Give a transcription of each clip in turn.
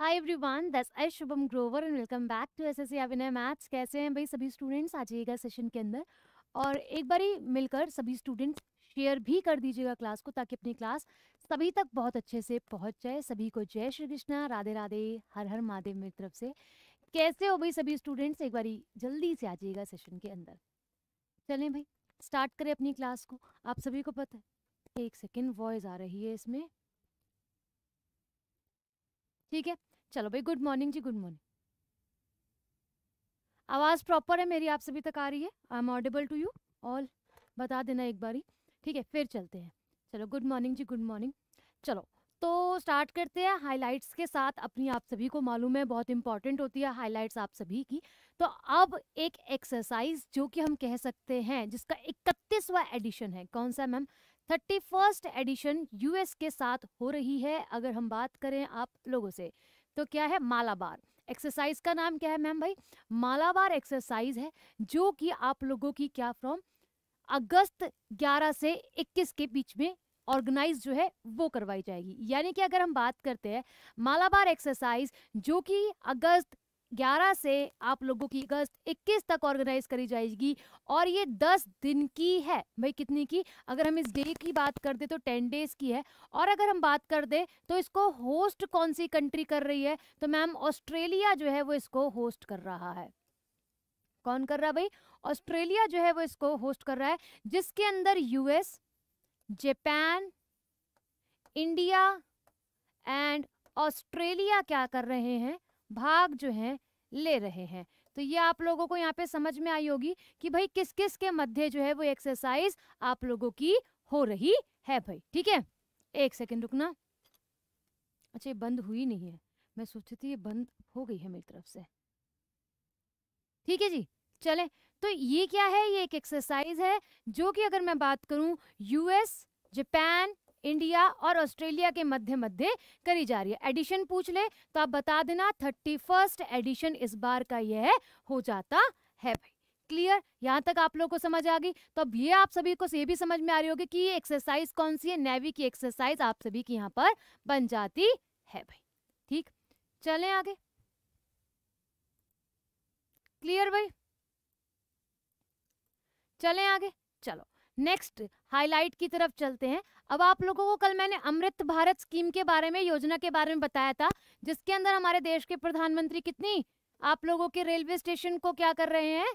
Hi everyone this I Shubham Grover and welcome back to SSC Abhinay maths कैसे हैं भाई सभी स्टूडेंट्स आ जाइएगा सेशन के अंदर और एक बारी मिलकर सभी स्टूडेंट्स शेयर भी कर दीजिएगा क्लास को ताकि अपनी क्लास सभी तक बहुत अच्छे से पहुंच जाए सभी को जय श्री कृष्णा राधे राधे हर हर महादेव मेरी तरफ से कैसे हो भाई सभी स्टूडेंट्स एक बारी जल्दी से आ जाइएगा सेशन के अंदर चलें भाई स्टार्ट करें अपनी क्लास को आप सभी को पता है एक सेकेंड वॉइस आ रही है इसमें ठीक है चलो भाई गुड मॉर्निंग जी गुड मॉर्निंग आवाज़ प्रॉपर है मेरी आप सभी तक आ रही है I am audible to you all बता देना एक बारी ठीक है फिर चलते हैं चलो गुड मॉर्निंग जी गुड मॉर्निंग चलो तो स्टार्ट करते हैं हाइलाइट्स के साथ अपनी आप सभी को मालूम है बहुत इंपॉर्टेंट होती है हाइलाइट्स आप सभी की तो अब एक एक्सरसाइज जो कि हम कह सकते हैं जिसका इकतीसवा एडिशन है कौन सा ma'am thirty first edition US के साथ हो रही है अगर हम बात करें आप लोगों से तो क्या है मालाबार एक्सरसाइज का नाम क्या है मैम भाई मालाबार एक्सरसाइज है जो कि आप लोगों की क्या फ्रॉम अगस्त 11 से 21 के बीच में ऑर्गेनाइज जो है वो करवाई जाएगी यानी कि अगर हम बात करते हैं मालाबार एक्सरसाइज जो कि अगस्त ग्यारह से आप लोगों की अगस्त इक्कीस तक ऑर्गेनाइज करी जाएगी और ये दस दिन की है भाई कितनी की अगर हम इस डे की बात कर दे तो टेन डेज की है और अगर हम बात कर दे तो इसको होस्ट कौन सी कंट्री कर रही है तो मैम ऑस्ट्रेलिया जो है वो इसको होस्ट कर रहा है कौन कर रहा है भाई ऑस्ट्रेलिया जो है वो इसको होस्ट कर रहा है जिसके अंदर US Japan India and Australia क्या कर रहे हैं भाग जो है ले रहे हैं तो ये आप लोगों को यहाँ पे समझ में आई होगी कि भाई किस किस के मध्य जो है वो एक्सरसाइज आप लोगों की हो रही है भाई ठीक है एक सेकेंड रुकना अच्छा ये बंद हुई नहीं है मैं सोचती थी ये बंद हो गई है मेरी तरफ से ठीक है जी चले तो ये क्या है ये एक एक्सरसाइज है जो कि अगर मैं बात करूं यूएस जापान इंडिया और ऑस्ट्रेलिया के मध्य मध्य करी जा रही है एडिशन पूछ ले तो आप बता देना थर्टी फर्स्ट एडिशन इस बार का यह हो जाता है भाई क्लियर यहाँ तक आप लोगों को समझ आ गई तो अब ये आप सभी को ये भी समझ में आ रही होगी कि ये एक्सरसाइज कौन सी है नेवी की एक्सरसाइज आप सभी की यहाँ पर बन जाती है भाई ठीक चले आगे क्लियर भाई चले आगे चलो नेक्स्ट हाईलाइट की तरफ चलते हैं अब आप लोगों को कल मैंने अमृत भारत स्कीम के बारे में योजना के बारे में बताया था जिसके अंदर हमारे देश के प्रधानमंत्री कितनी आप लोगों के रेलवे स्टेशन को क्या कर रहे हैं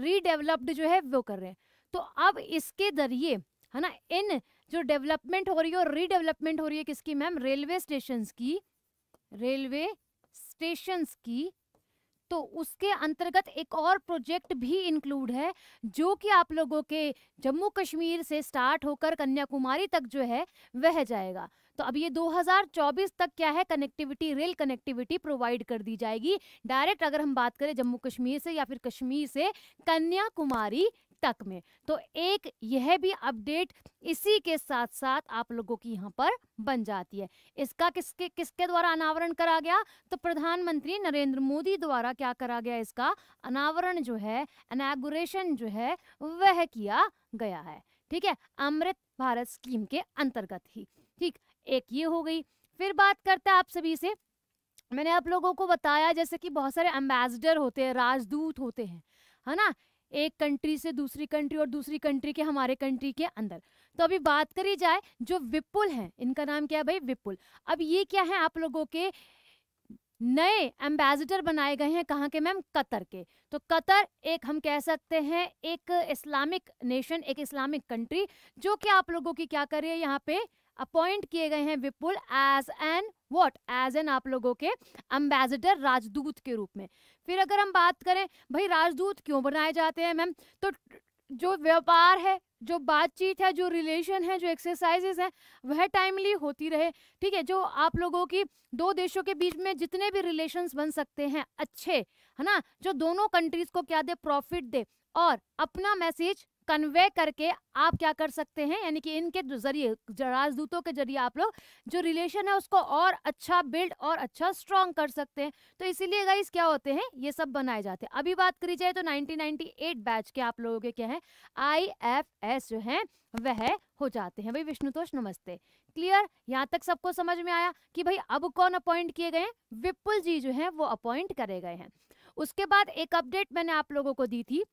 रीडेवलप्ड जो है वो कर रहे हैं तो अब इसके जरिए है ना इन जो डेवलपमेंट हो रही है और रीडेवलपमेंट हो रही है किसकी मैम रेलवे स्टेशन की रेलवे स्टेशन की तो उसके अंतर्गत एक और प्रोजेक्ट भी इंक्लूड है जो कि आप लोगों के जम्मू कश्मीर से स्टार्ट होकर कन्याकुमारी तक जो है वह जाएगा तो अब ये 2024 तक क्या है कनेक्टिविटी रेल कनेक्टिविटी प्रोवाइड कर दी जाएगी डायरेक्ट अगर हम बात करें जम्मू कश्मीर से या फिर कश्मीर से कन्याकुमारी तक में तो एक यह भी अपडेट इसी के साथ साथ आप लोगों की यहाँ पर बन जाती है इसका किसके किसके द्वारा अनावरण करा गया तो प्रधानमंत्री नरेंद्र मोदी द्वारा क्या करा गया इसका अनावरण जो है अनागुरेशन जो है वह किया गया है ठीक है अमृत भारत स्कीम के अंतर्गत ही ठीक एक ये हो गई फिर बात करते हैं आप सभी से मैंने आप लोगों को बताया जैसे कि बहुत सारे एम्बेसडर होते हैं राजदूत होते हैं है ना एक कंट्री से दूसरी कंट्री और दूसरी कंट्री के हमारे कंट्री के अंदर तो अभी बात करी जाए जो विपुल हैं इनका नाम क्या है भाई विपुल अब ये क्या है आप लोगों के नए एम्बेसडर बनाए गए हैं कहाँ के मैम कतर के तो कतर एक हम कह सकते हैं एक इस्लामिक नेशन एक इस्लामिक कंट्री जो कि आप लोगों की क्या कर रही है यहाँ पे अपॉइंट किए गए हैं Vipul as an what as an आप लोगों के अम्बेसडर राजदूत के रूप में फिर अगर हम बात करें भाई राजदूत क्यों बनाए जाते हैं मैम तो जो व्यापार है जो बातचीत है जो रिलेशन है जो एक्सरसाइजेस हैं वह टाइमली होती रहे ठीक है जो आप लोगों की दो देशों के बीच में जितने भी रिलेशंस बन सकते हैं अच्छे है ना जो दोनों कंट्रीज को क्या दे प्रॉफिट दे और अपना मैसेज कन्वे करके आप क्या कर सकते हैं यानी कि इनके जरिए राजदूतों के जरिए आप लोग जो रिलेशन है उसको और अच्छा बिल्ड और अच्छा स्ट्रॉन्ग कर सकते हैं तो इसीलिए गाइस क्या होते हैं ये सब बनाए जाते हैं अभी बात करी जाए तो 1998 बैच के आप लोगों के क्या है आई एफ एस जो है वह हो जाते हैं भाई विष्णुतोष नमस्ते क्लियर यहाँ तक सबको समझ में आया कि भाई अब कौन अपॉइंट किए गए विपुल जी जो है वो अपॉइंट करे गए हैं उसके बाद एक अपडेट मैंने आप लोगों को दी थी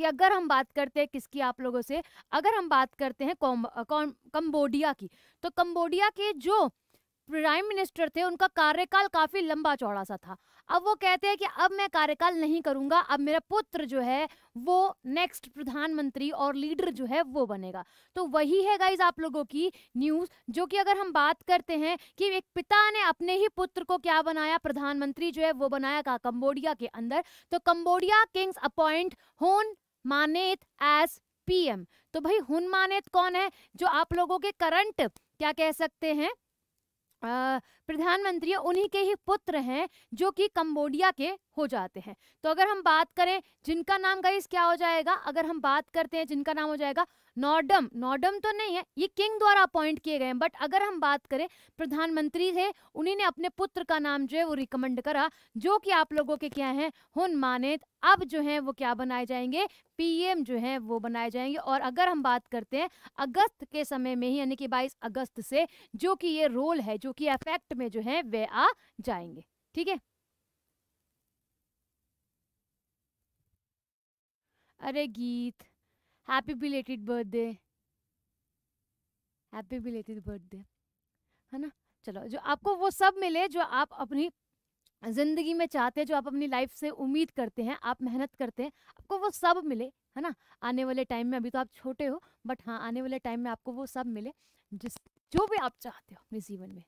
कि अगर हम बात करते हैं किसकी आप लोगों से अगर हम बात करते हैं कम्बोडिया की तो कम्बोडिया के जो प्राइम मिनिस्टर थे उनका कार्यकाल काफ़ी लंबा चौड़ा सा था अब वो कहते हैं कि अब मैं कार्यकाल नहीं करूंगा अब मेरा पुत्र जो है वो नेक्स्ट प्रधानमंत्री और लीडर जो है वो बनेगा तो वही है गाइज आप लोगों की न्यूज़ जो कि अगर हम बात करते हैं कि एक पिता ने अपने ही पुत्र को क्या बनाया प्रधानमंत्री जो है वो बनाया कहा कंबोडिया के अंदर तो कंबोडिया किंग्स अपॉइंट होन मानेत एज पीएम तो भाई हुन मानेत कौन है जो आप लोगों के करंट क्या कह सकते हैं प्रधानमंत्री उन्हीं के ही पुत्र हैं जो कि कंबोडिया के हो जाते हैं तो अगर हम बात करें जिनका नाम गाइस क्या हो जाएगा अगर हम बात करते हैं जिनका नाम हो जाएगा नॉडम नॉडम तो नहीं है ये किंग द्वारा अपॉइंट किए गए हैं बट अगर हम बात करें प्रधानमंत्री थे उन्हीं ने अपने पुत्र का नाम जो है वो रिकमेंड करा जो कि आप लोगों के क्या हैं हुन मानित अब जो है वो क्या बनाए जाएंगे पीएम जो है वो बनाए जाएंगे और अगर हम बात करते हैं अगस्त के समय में ही यानी कि बाईस अगस्त से जो कि ये रोल है जो कि अफेक्ट में जो है वे आ जाएंगे ठीक है अरे Geet happy belated birthday happy belated birthday है ना चलो जो आपको वो सब मिले जो आप अपनी ज़िंदगी में चाहते हैं जो आप अपनी लाइफ से उम्मीद करते हैं आप मेहनत करते हैं आपको वो सब मिले है ना आने वाले टाइम में अभी तो आप छोटे हो बट हाँ आने वाले टाइम में आपको वो सब मिले जिस जो भी आप चाहते हो अपने जीवन में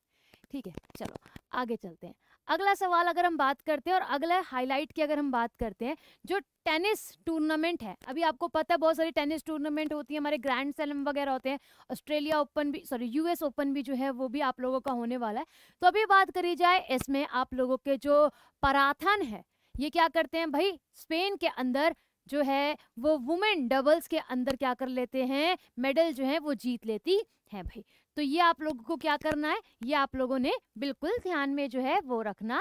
ठीक है चलो आगे चलते हैं अगला सवाल अगर हम बात करते हैं और अगला हाईलाइट की अगर हम बात करते हैं जो टेनिस टूर्नामेंट है अभी आपको पता है बहुत सारी टेनिस टूर्नामेंट होती है हमारे ग्रैंड सेलम वगैरह होते हैं ऑस्ट्रेलिया ओपन भी सॉरी यूएस ओपन भी जो है वो भी आप लोगों का होने वाला है तो अभी बात करी जाए इसमें आप लोगों के जो पराथन है ये क्या करते हैं भाई स्पेन के अंदर जो है वो वुमेन डबल्स के अंदर क्या कर लेते हैं मेडल जो है वो जीत लेती है भाई तो ये आप लोगों को क्या करना है ये आप लोगों ने बिल्कुल ध्यान में जो है वो रखना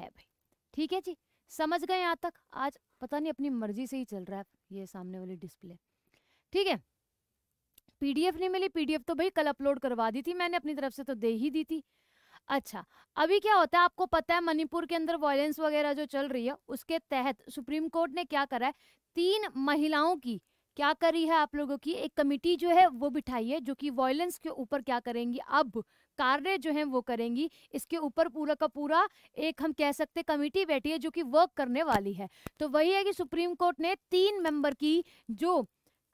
है भाई ठीक है जी समझ गए यहाँ तक आज पता नहीं अपनी मर्जी से ही चल रहा है ये सामने वाली डिस्प्ले ठीक है पीडीएफ नहीं मिली पीडीएफ तो भाई कल अपलोड करवा दी थी मैंने अपनी तरफ से तो दे ही दी थी अच्छा अभी क्या होता है आपको पता है मणिपुर के अंदर वायलेंस वगैरह जो चल रही है उसके तहत सुप्रीम कोर्ट ने क्या करा है तीन महिलाओं की क्या कर रही है आप लोगों की एक कमिटी जो है वो बिठाई है जो कि वॉयलेंस के ऊपर क्या करेंगी अब कार्य जो है वो करेंगी इसके ऊपर पूरा का पूरा एक हम कह सकते कमिटी बैठी है जो कि वर्क करने वाली है तो वही है कि सुप्रीम कोर्ट ने तीन मेंबर की जो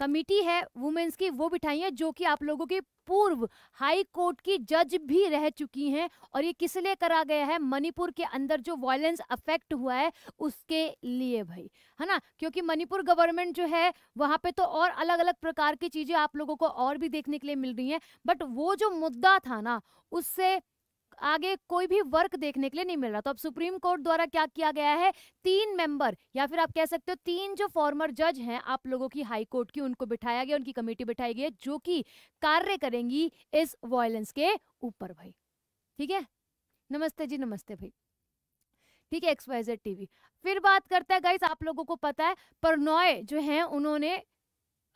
कमिटी है वुमेन्स की वो बिठाई है जो कि आप लोगों के पूर्व हाई कोर्ट की जज भी रह चुकी हैं और ये किस लिए करा गया है मणिपुर के अंदर जो वायलेंस अफेक्ट हुआ है उसके लिए भाई है ना क्योंकि मणिपुर गवर्नमेंट जो है वहाँ पे तो और अलग अलग प्रकार की चीज़ें आप लोगों को और भी देखने के लिए मिल रही हैं बट वो जो मुद्दा था ना उससे आगे कोई भी वर्क देखने के लिए नहीं मिल रहा तो अब सुप्रीम कोर्ट द्वारा क्या किया गया है तीन मेंबर या फिर आप कह सकते हो तीन जो फॉर्मर जज हैं आप लोगों की हाई कोर्ट की उनको बिठाया गया उनकी कमेटी बिठाई गई है जो कि कार्य करेंगी इस वायलेंस के ऊपर भाई ठीक है नमस्ते जी नमस्ते भाई ठीक है एक्सवाइजेड टीवी फिर बात करते हैं गाइस आप लोगों को पता है परनॉय जो है उन्होंने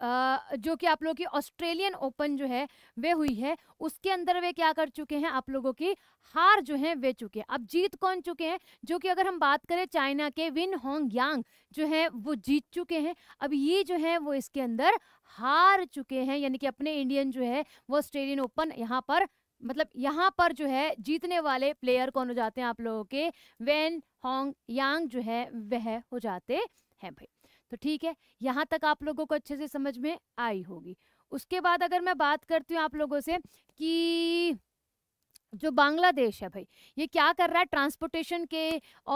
जो कि आप लोगों की ऑस्ट्रेलियन ओपन जो है वे हुई है उसके अंदर वे क्या कर चुके हैं आप लोगों की हार जो है वे चुके हैं अब जीत कौन चुके हैं जो कि अगर हम बात करें चाइना के विन होंग यांग जो है वो जीत चुके हैं अब ये जो है वो इसके अंदर हार चुके हैं यानी कि अपने इंडियन जो है वो ऑस्ट्रेलियन ओपन यहाँ पर मतलब यहाँ पर जो है जीतने वाले प्लेयर कौन हो जाते हैं आप लोगों के वेन होंग यांग जो है वह हो जाते हैं भाई तो ठीक है यहाँ तक आप लोगों को अच्छे से समझ में आई होगी उसके बाद अगर मैं बात करती हूँ आप लोगों से कि जो बांग्लादेश है भाई ये क्या कर रहा है ट्रांसपोर्टेशन के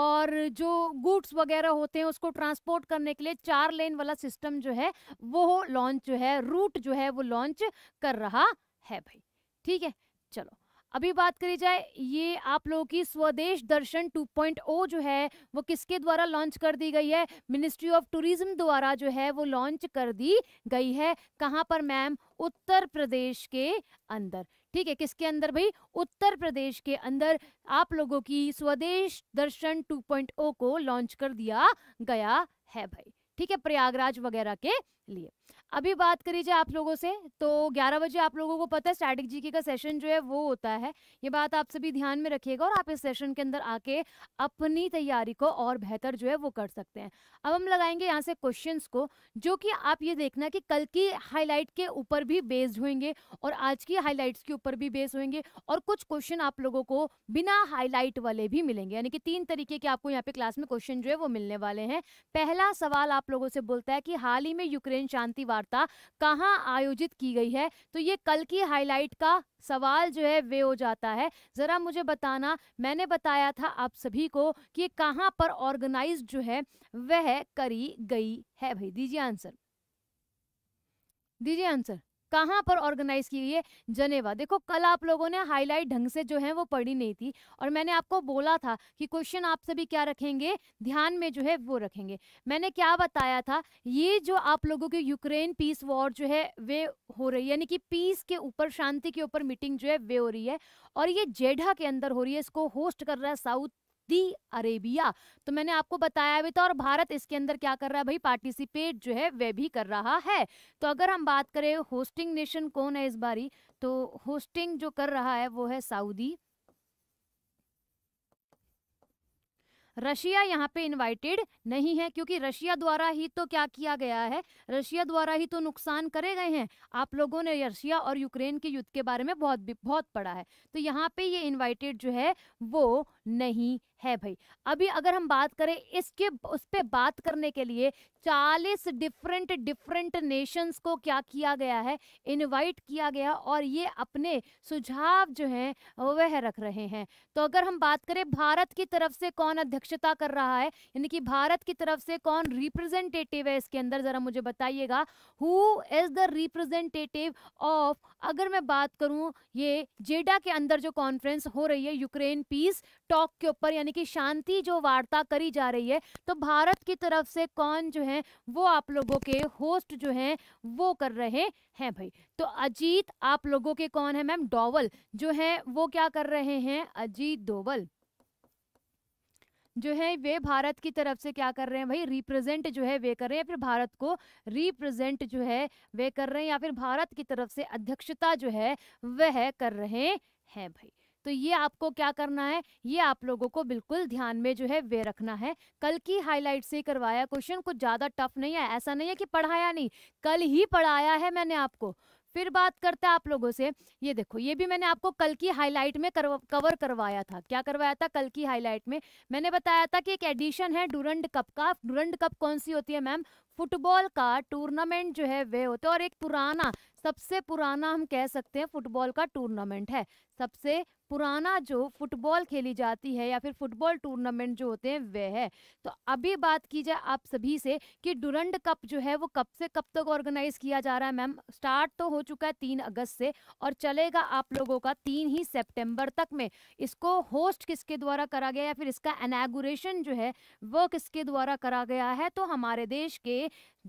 और जो गुड्स वगैरह होते हैं उसको ट्रांसपोर्ट करने के लिए चार लेन वाला सिस्टम जो है वो लॉन्च जो है रूट जो है वो लॉन्च कर रहा है भाई ठीक है चलो अभी बात करी जाए ये आप लोगों की स्वदेश दर्शन 2.0 जो है वो किसके द्वारा लॉन्च कर दी गई है मिनिस्ट्री ऑफ टूरिज्म द्वारा जो है वो लॉन्च कर दी गई है कहाँ पर मैम उत्तर प्रदेश के अंदर ठीक है किसके अंदर भाई उत्तर प्रदेश के अंदर आप लोगों की स्वदेश दर्शन 2.0 को लॉन्च कर दिया गया है भाई ठीक है प्रयागराज वगैरह के लिए अभी बात करी जाए आप लोगों से तो 11 बजे आप लोगों को पता है स्टैटिक जीके का सेशन जो है वो होता है ये बात आप सभी ध्यान में रखिएगा और आप इस सेशन के अंदर आके अपनी तैयारी को और बेहतर जो है वो कर सकते हैं अब हम लगाएंगे यहाँ से क्वेश्चन को जो कि आप ये देखना कि कल की हाईलाइट के ऊपर भी बेस्ड होंगे और आज की हाईलाइट्स के ऊपर भी बेस्ड होंगे और कुछ क्वेश्चन आप लोगों को बिना हाईलाइट वाले भी मिलेंगे यानी कि तीन तरीके के आपको यहाँ पे क्लास में क्वेश्चन जो है वो मिलने वाले हैं पहला सवाल आप लोगों से बोलता है कि हाल ही में यूक्रेन यूक्रेन शांति वार्ता कहाँ आयोजित की गई है तो ये कल की हाईलाइट का सवाल जो है वे हो जाता है ज़रा मुझे बताना मैंने बताया था आप सभी को कि ये कहाँ पर ऑर्गेनाइज जो है वह करी गई है भाई दीजिए आंसर दीजिए आंसर कहाँ पर ऑर्गेनाइज की गई है जनेवा देखो कल आप लोगों ने हाईलाइट ढंग से जो है वो पढ़ी नहीं थी और मैंने आपको बोला था कि क्वेश्चन आप सभी क्या रखेंगे ध्यान में जो है वो रखेंगे मैंने क्या बताया था ये जो आप लोगों की यूक्रेन पीस वॉर जो है वे हो रही है यानी कि पीस के ऊपर शांति के ऊपर मीटिंग जो है वे हो रही है और ये जेडा के अंदर हो रही है इसको होस्ट कर रहा है साउथ सऊदी अरेबिया तो मैंने आपको बताया भी था और भारत इसके अंदर क्या कर रहा है भाई पार्टिसिपेट जो है वह भी कर रहा है तो अगर हम बात करें होस्टिंग नेशन कौन है इस बारी तो होस्टिंग जो कर रहा है वो है सऊदी रशिया यहाँ पे इनवाइटेड नहीं है क्योंकि रशिया द्वारा ही तो क्या किया गया है रशिया द्वारा ही तो नुकसान करे गए हैं आप लोगों ने रशिया और यूक्रेन के युद्ध के बारे में बहुत बहुत पढ़ा है तो यहाँ पे ये इनवाइटेड जो है वो नहीं है भाई अभी अगर हम बात करें इसके उस पर बात करने के लिए 40 डिफरेंट डिफरेंट नेशंस को क्या किया गया है इनवाइट किया गया और ये अपने सुझाव जो हैं वह रख रहे हैं तो अगर हम बात करें भारत की तरफ से कौन अध्यक्षता कर रहा है यानी कि भारत की तरफ से कौन रिप्रेजेंटेटिव है इसके अंदर ज़रा मुझे बताइएगा who is the representative of अगर मैं बात करूँ ये जेडा के अंदर जो कॉन्फ्रेंस हो रही है यूक्रेन पीस टॉक के ऊपर यानी कि शांति जो वार्ता करी जा रही है तो भारत की तरफ से कौन जो है वो आप लोगों के होस्ट जो है वो कर रहे हैं भाई तो अजीत आप लोगों के कौन है मैम डोवल जो है वो क्या कर रहे हैं अजीत डोवल जो है वे भारत की तरफ से क्या कर रहे हैं भाई रिप्रेजेंट जो है वे कर रहे हैं या फिर भारत को रिप्रेजेंट जो है वे कर रहे हैं या फिर भारत की तरफ से अध्यक्षता जो है वह कर रहे हैं भाई तो ये आपको क्या करना है ये आप लोगों को बिल्कुल ध्यान में जो है वे रखना है कल की हाईलाइट से करवाया क्वेश्चन कुछ ज़्यादा टफ नहीं है ऐसा नहीं है कि पढ़ाया नहीं कल ही पढ़ाया है मैंने आपको फिर बात करते हैं आप लोगों से ये देखो ये भी मैंने आपको कल की हाईलाइट में करव, कवर करवाया था क्या करवाया था कल की हाईलाइट में मैंने बताया था कि एक एडिशन है डूरंड कप का डूरंड कप कौन सी होती है मैम फुटबॉल का टूर्नामेंट जो है वे होते हैं और एक पुराना सबसे पुराना हम कह सकते हैं फुटबॉल का टूर्नामेंट है सबसे पुराना जो फुटबॉल खेली जाती है या फिर फुटबॉल टूर्नामेंट जो होते हैं वह है तो अभी बात की जाए आप सभी से कि डुरंड कप जो है वो कब से कब तक ऑर्गेनाइज किया जा रहा है मैम स्टार्ट तो हो चुका है तीन अगस्त से और चलेगा आप लोगों का तीन ही सितंबर तक में इसको होस्ट किसके द्वारा करा गया या फिर इसका एनेगुरेशन जो है वो किसके द्वारा करा गया है तो हमारे देश के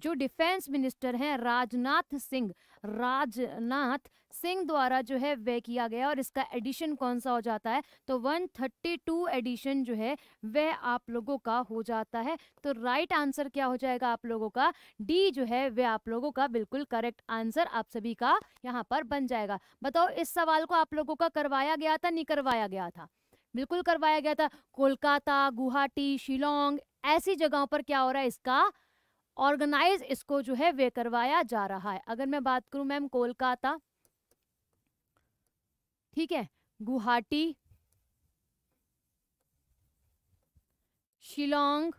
जो डिफेंस मिनिस्टर हैं राजनाथ सिंह राजनाथ सिंह द्वारा जो है वह किया गया और इसका एडिशन कौन सा हो जाता है तो 132 एडिशन जो है वह आप लोगों का हो जाता है तो राइट आंसर क्या हो जाएगा आप लोगों का डी जो है वह आप लोगों का बिल्कुल करेक्ट आंसर आप सभी का यहाँ पर बन जाएगा बताओ इस सवाल को आप लोगों का करवाया गया था नहीं करवाया गया था बिल्कुल करवाया गया था कोलकाता गुवाहाटी शिलोंग ऐसी जगहों पर क्या हो रहा है इसका ऑर्गेनाइज इसको जो है वे करवाया जा रहा है अगर मैं बात करूं मैम कोलकाता ठीक है गुवाहाटी शिलोंग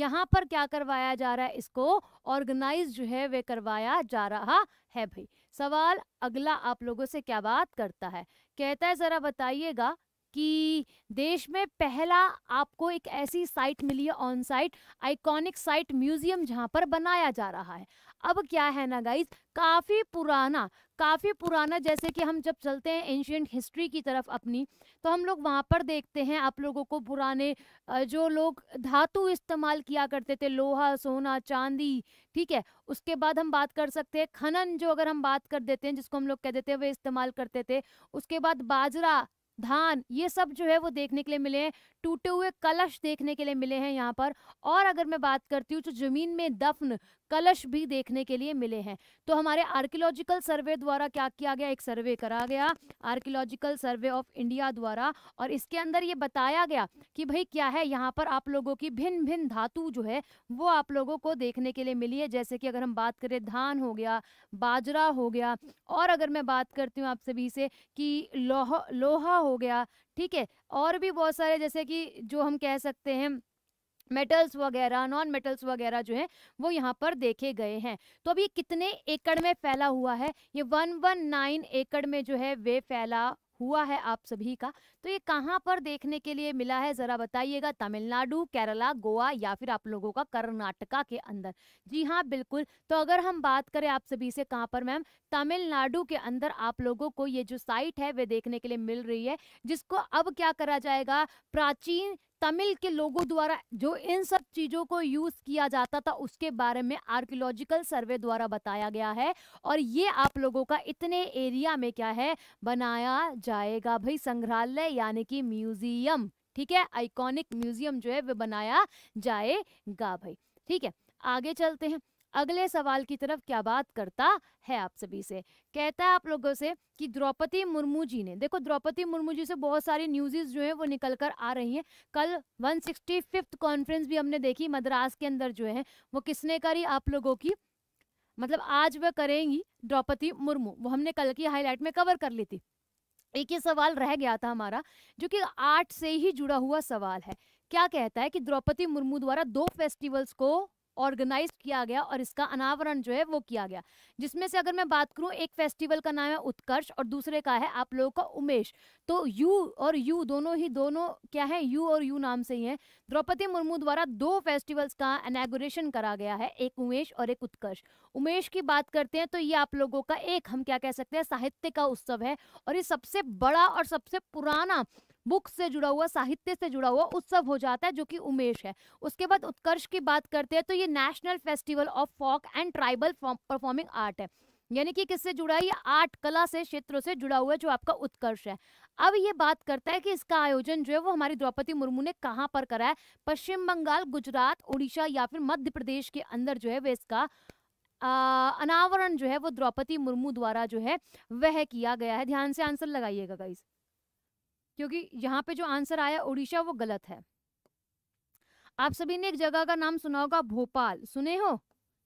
यहाँ पर क्या करवाया जा रहा है इसको ऑर्गेनाइज जो है वे करवाया जा रहा है भाई सवाल अगला आप लोगों से क्या बात करता है कहता है जरा बताइएगा कि देश में पहला आपको एक ऐसी साइट मिली है on site iconic site museum जहाँ पर बनाया जा रहा है अब क्या है ना गाइज काफ़ी पुराना काफ़ी पुराना जैसे कि हम जब चलते हैं एंशियंट हिस्ट्री की तरफ अपनी तो हम लोग वहाँ पर देखते हैं आप लोगों को पुराने जो लोग धातु इस्तेमाल किया करते थे लोहा सोना चांदी ठीक है उसके बाद हम बात कर सकते हैं खनन जो अगर हम बात कर देते हैं जिसको हम लोग कह देते हैं वे इस्तेमाल करते थे उसके बाद बाजरा धान ये सब जो है वो देखने के लिए मिले हैं टूटे हुए कलश देखने के लिए मिले हैं यहाँ पर और अगर मैं बात करती हूँ जो तो जमीन में दफन कलश भी देखने के लिए मिले हैं तो हमारे आर्कियोलॉजिकल सर्वे द्वारा क्या किया गया एक सर्वे करा गया आर्कियोलॉजिकल सर्वे ऑफ इंडिया द्वारा और इसके अंदर ये बताया गया कि भाई क्या है यहाँ पर आप लोगों की भिन्न भिन्न धातु जो है वो आप लोगों को देखने के लिए मिली है जैसे कि अगर हम बात करें धान हो गया बाजरा हो गया और अगर मैं बात करती हूँ आप सभी से कि लोहा लोहा हो गया ठीक है और भी बहुत सारे जैसे कि जो हम कह सकते हैं मेटल्स वगैरह नॉन मेटल्स वगैरह जो है वो यहाँ पर देखे गए हैं तो अब ये कितने एकड़ में फैला हुआ है ये 119 एकड़ में जो है वे फैला हुआ है आप सभी का तो ये कहाँ पर देखने के लिए मिला है जरा बताइएगा तमिलनाडु केरला गोवा या फिर आप लोगों का कर्नाटका के अंदर जी हाँ बिल्कुल तो अगर हम बात करें आप सभी से कहाँ पर मैम तमिलनाडु के अंदर आप लोगों को ये जो साइट है वे देखने के लिए मिल रही है जिसको अब क्या करा जाएगा प्राचीन तमिल के लोगों द्वारा जो इन सब चीज़ों को यूज़ किया जाता था उसके बारे में आर्कियोलॉजिकल सर्वे द्वारा बताया गया है और ये आप लोगों का इतने एरिया में क्या है बनाया जाएगा भाई संग्रहालय यानी कि म्यूजियम ठीक है आइकॉनिक म्यूजियम जो है वे बनाया जाएगा भाई ठीक है आगे चलते हैं अगले सवाल की तरफ क्या बात करता है आप सभी से कहता है आप लोगों से कि द्रौपदी मुर्मू जी ने देखो द्रौपदी मुर्मू जी से बहुत सारी न्यूज़ेज जो है वो निकल कर आ रही हैं कल वन सिक्सटी फिफ्थ कॉन्फ्रेंस भी हमने देखी मद्रास के अंदर जो है वो किसने करी आप लोगों की मतलब आज वह करेंगी द्रौपदी मुर्मू वो हमने कल की हाईलाइट में कवर कर ली थी एक ये सवाल रह गया था हमारा जो कि आर्ट से ही जुड़ा हुआ सवाल है क्या कहता है कि द्रौपदी मुर्मू द्वारा दो फेस्टिवल्स को ऑर्गेनाइज किया गया और इसका अनावरण जो है वो किया गया जिसमें से अगर मैं बात करूँ एक फेस्टिवल का नाम है उत्कर्ष और दूसरे का है आप लोगों का उमेश तो यू और यू दोनों ही दोनों क्या है यू और यू नाम से ही है द्रौपदी मुर्मू द्वारा दो फेस्टिवल्स का अनेगोरेशन करा गया है एक उमेश और एक उत्कर्ष उमेश की बात करते हैं तो ये आप लोगों का एक हम क्या कह सकते हैं साहित्य का उत्सव है और ये सबसे बड़ा और सबसे पुराना बुक से जुड़ा हुआ साहित्य से जुड़ा हुआ उत्सव हो जाता है जो कि उमेश है उसके बाद उत्कर्ष की बात करते हैं तो ये national festival of folk and tribal performing art है यानी कि किससे जुड़ा है ये आर्ट कला से क्षेत्रों से जुड़ा हुआ जो आपका उत्कर्ष है अब ये बात करता है कि इसका आयोजन जो है वो हमारी द्रौपदी मुर्मू ने कहाँ पर करा है पश्चिम बंगाल गुजरात उड़ीसा या फिर मध्य प्रदेश के अंदर जो है वे इसका अनावरण जो है वो द्रौपदी मुर्मू द्वारा जो है वह किया गया है ध्यान से आंसर लगाइएगा गाइस क्योंकि यहाँ पे जो आंसर आया उड़ीसा वो गलत है आप सभी ने एक जगह का नाम सुना होगा भोपाल सुने हो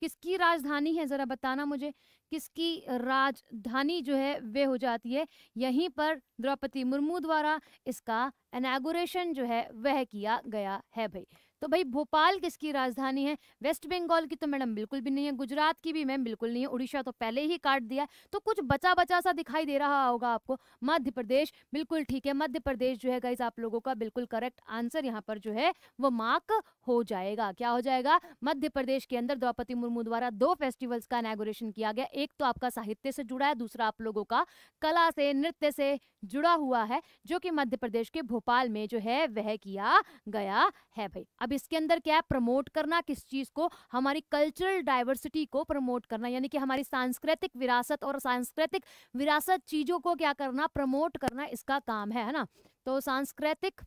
किसकी राजधानी है जरा बताना मुझे किसकी राजधानी जो है वे हो जाती है यहीं पर द्रौपदी मुर्मू द्वारा इसका इनागोरेशन जो है वह किया गया है भाई तो भाई भोपाल किसकी राजधानी है वेस्ट बंगाल की तो मैडम बिल्कुल भी नहीं है गुजरात की भी मैम बिल्कुल नहीं है उड़ीसा तो पहले ही काट दिया तो कुछ बचा बचा सा दिखाई दे रहा होगा आपको मध्य प्रदेश बिल्कुल ठीक है मध्य प्रदेश जो है गाइज आप लोगों का बिल्कुल करेक्ट आंसर यहाँ पर जो है वो मार्क हो जाएगा क्या हो जाएगा मध्य प्रदेश के अंदर द्रौपदी मुर्मू द्वारा दो फेस्टिवल्स का इनागोरेशन किया गया एक तो आपका साहित्य से जुड़ा है दूसरा आप लोगों का कला से नृत्य से जुड़ा हुआ है जो कि मध्य प्रदेश के भोपाल में जो है वह किया गया है भाई अभी इसके अंदर क्या है प्रमोट करना किस चीज़ को हमारी कल्चरल डाइवर्सिटी को प्रमोट करना यानी कि हमारी सांस्कृतिक विरासत और सांस्कृतिक विरासत चीज़ों को क्या करना प्रमोट करना इसका काम है है ना तो सांस्कृतिक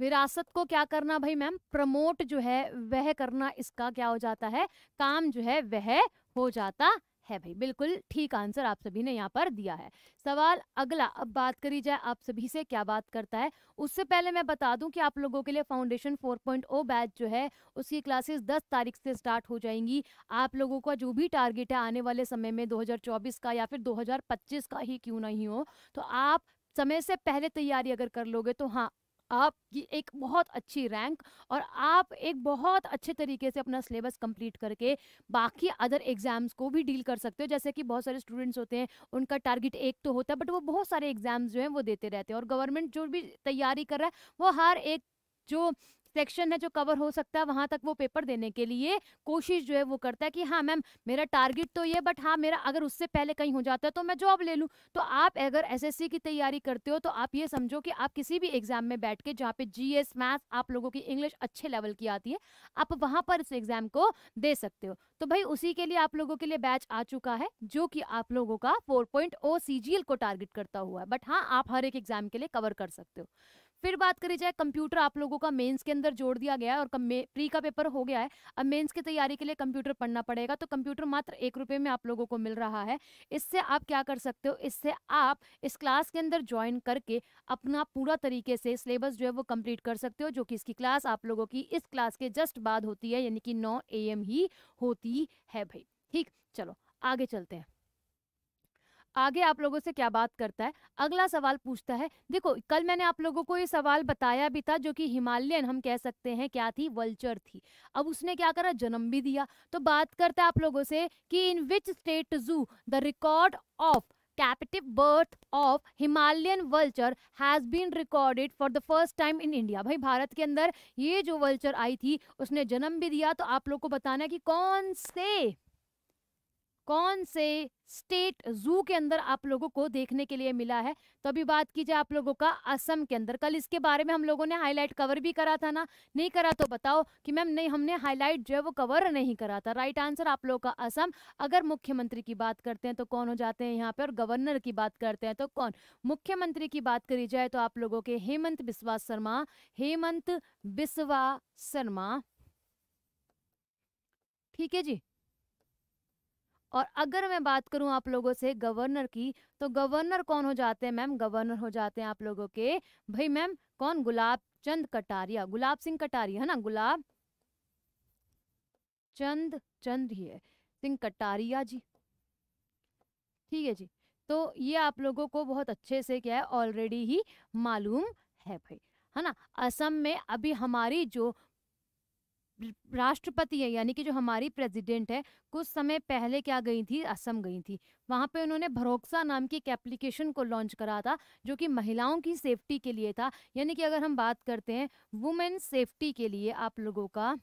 विरासत को क्या करना भाई मैम प्रमोट जो है वह करना इसका क्या हो जाता है काम जो है वह हो जाता है भाई बिल्कुल ठीक आंसर आप सभी ने यहाँ पर दिया है सवाल अगला अब बात करी जाए आप सभी से क्या बात करता है उससे पहले मैं बता दूं कि आप लोगों के लिए फाउंडेशन 4.0 बैच जो है उसकी क्लासेस 10 तारीख से स्टार्ट हो जाएंगी आप लोगों का जो भी टारगेट है आने वाले समय में दो का या फिर दो का ही क्यों नहीं हो तो आप समय से पहले तैयारी अगर कर लोगे तो हाँ आप एक बहुत अच्छी रैंक और आप एक बहुत अच्छे तरीके से अपना सिलेबस कंप्लीट करके बाकी अदर एग्जाम्स को भी डील कर सकते हो जैसे कि बहुत सारे स्टूडेंट्स होते हैं उनका टारगेट एक तो होता है बट वो बहुत सारे एग्जाम्स जो हैं वो देते रहते हैं और गवर्नमेंट जो भी तैयारी कर रहा है वो हर एक जो सेक्शन है जो कवर हो सकता है वहाँ तक वो पेपर देने के लिए कोशिश जो है वो करता है कि हाँ मैम मेरा टारगेट तो ये बट हाँ मेरा अगर उससे पहले कहीं हो जाता है तो मैं जॉब ले लूँ तो आप अगर एसएससी की तैयारी करते हो तो आप ये समझो कि आप किसी भी एग्जाम में बैठ के जहाँ पे जी मैथ्स आप लोगों की इंग्लिश अच्छे लेवल की आती है आप वहाँ पर इस एग्जाम को दे सकते हो तो भाई उसी के लिए आप लोगों के लिए बैच आ चुका है जो कि आप लोगों का 4.0 सीजीएल को टारगेट करता हुआ है बट हाँ आप हर एक एग्जाम के लिए कवर कर सकते हो फिर बात करी जाए कंप्यूटर आप लोगों का मेंस के अंदर जोड़ दिया गया है और प्री का पेपर हो गया है अब मेंस की तैयारी के लिए कंप्यूटर पढ़ना पड़ेगा तो कंप्यूटर मात्र एक रुपये में आप लोगों को मिल रहा है इससे आप क्या कर सकते हो इससे आप इस क्लास के अंदर ज्वाइन करके अपना पूरा तरीके से सिलेबस जो है वो कम्प्लीट कर सकते हो जो कि इसकी क्लास आप लोगों की इस क्लास के जस्ट बाद होती है यानी कि नौ ए ही होती है भाई ठीक चलो आगे चलते हैं आगे आप लोगों से क्या बात करता है अगला सवाल पूछता है देखो कल मैंने आप लोगों को ये सवाल बताया भी था जो कि हिमालयन हम कह सकते हैं क्या थी वल्चर थी अब उसने क्या करा जन्म भी दिया तो बात करता है आप लोगों से कि in which state zoo the record of captive birth of Himalayan vulture has been recorded for the first time in India भाई भारत के अंदर ये जो वल्चर आई थी उसने जन्म भी दिया तो आप लोग को बताना है कि कौन से कौन से स्टेट जू के अंदर आप लोगों को देखने के लिए मिला है तो अभी बात की जाए आप लोगों का असम के अंदर कल इसके बारे में हम लोगों ने हाईलाइट कवर भी करा था ना नहीं करा तो बताओ कि मैम नहीं हमने हाईलाइट जो है वो कवर नहीं करा था राइट आंसर आप लोगों का असम अगर मुख्यमंत्री की बात करते हैं तो कौन हो जाते हैं यहाँ पे और गवर्नर की बात करते हैं तो कौन मुख्यमंत्री की बात करी जाए तो आप लोगों के हेमंत बिस्वा शर्मा हेमंत बिस्वा शर्मा ठीक है जी और अगर मैं बात करूं आप लोगों से गवर्नर की तो गवर्नर कौन हो जाते हैं मैम गवर्नर हो जाते हैं आप लोगों के भाई मैम कौन गुलाब चंद कटारिया गुलाब सिंह कटारिया है ना गुलाब चंद चंद ही है सिंह कटारिया जी ठीक है जी तो ये आप लोगों को बहुत अच्छे से क्या है ऑलरेडी ही मालूम है भाई है ना असम में अभी हमारी जो राष्ट्रपति है यानी कि जो हमारी प्रेसिडेंट है कुछ समय पहले क्या गई थी असम गई थी वहाँ पे उन्होंने भरोक्सा नाम की एक एप्लीकेशन को लॉन्च करा था जो कि महिलाओं की सेफ्टी के लिए था यानी कि अगर हम बात करते हैं वुमेन सेफ्टी के लिए आप लोगों का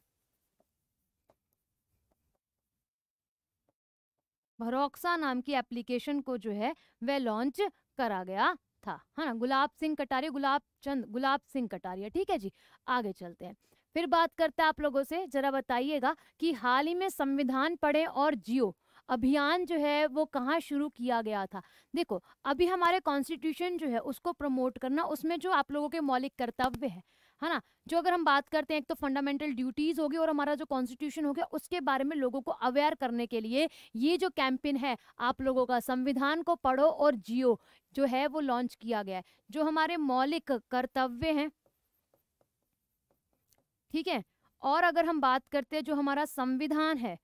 भरोक्सा नाम की एप्लीकेशन को जो है वह लॉन्च करा गया था है ना गुलाब सिंह कटारिया गुलाब चंद गुलाब सिंह कटारिया ठीक है जी आगे चलते हैं फिर बात करते हैं आप लोगों से जरा बताइएगा कि हाल ही में संविधान पढ़े और जियो अभियान जो है वो कहाँ शुरू किया गया था देखो अभी हमारे कॉन्स्टिट्यूशन जो है उसको प्रमोट करना उसमें जो आप लोगों के मौलिक कर्तव्य है है ना जो अगर हम बात करते हैं एक तो फंडामेंटल ड्यूटीज़ होगी और हमारा जो कॉन्स्टिट्यूशन हो गया उसके बारे में लोगों को अवेयर करने के लिए ये जो कैंपेन है आप लोगों का संविधान को पढ़ो और जियो जो है वो लॉन्च किया गया है जो हमारे मौलिक कर्तव्य हैं ठीक है और अगर हम बात करते हैं जो हमारा संविधान है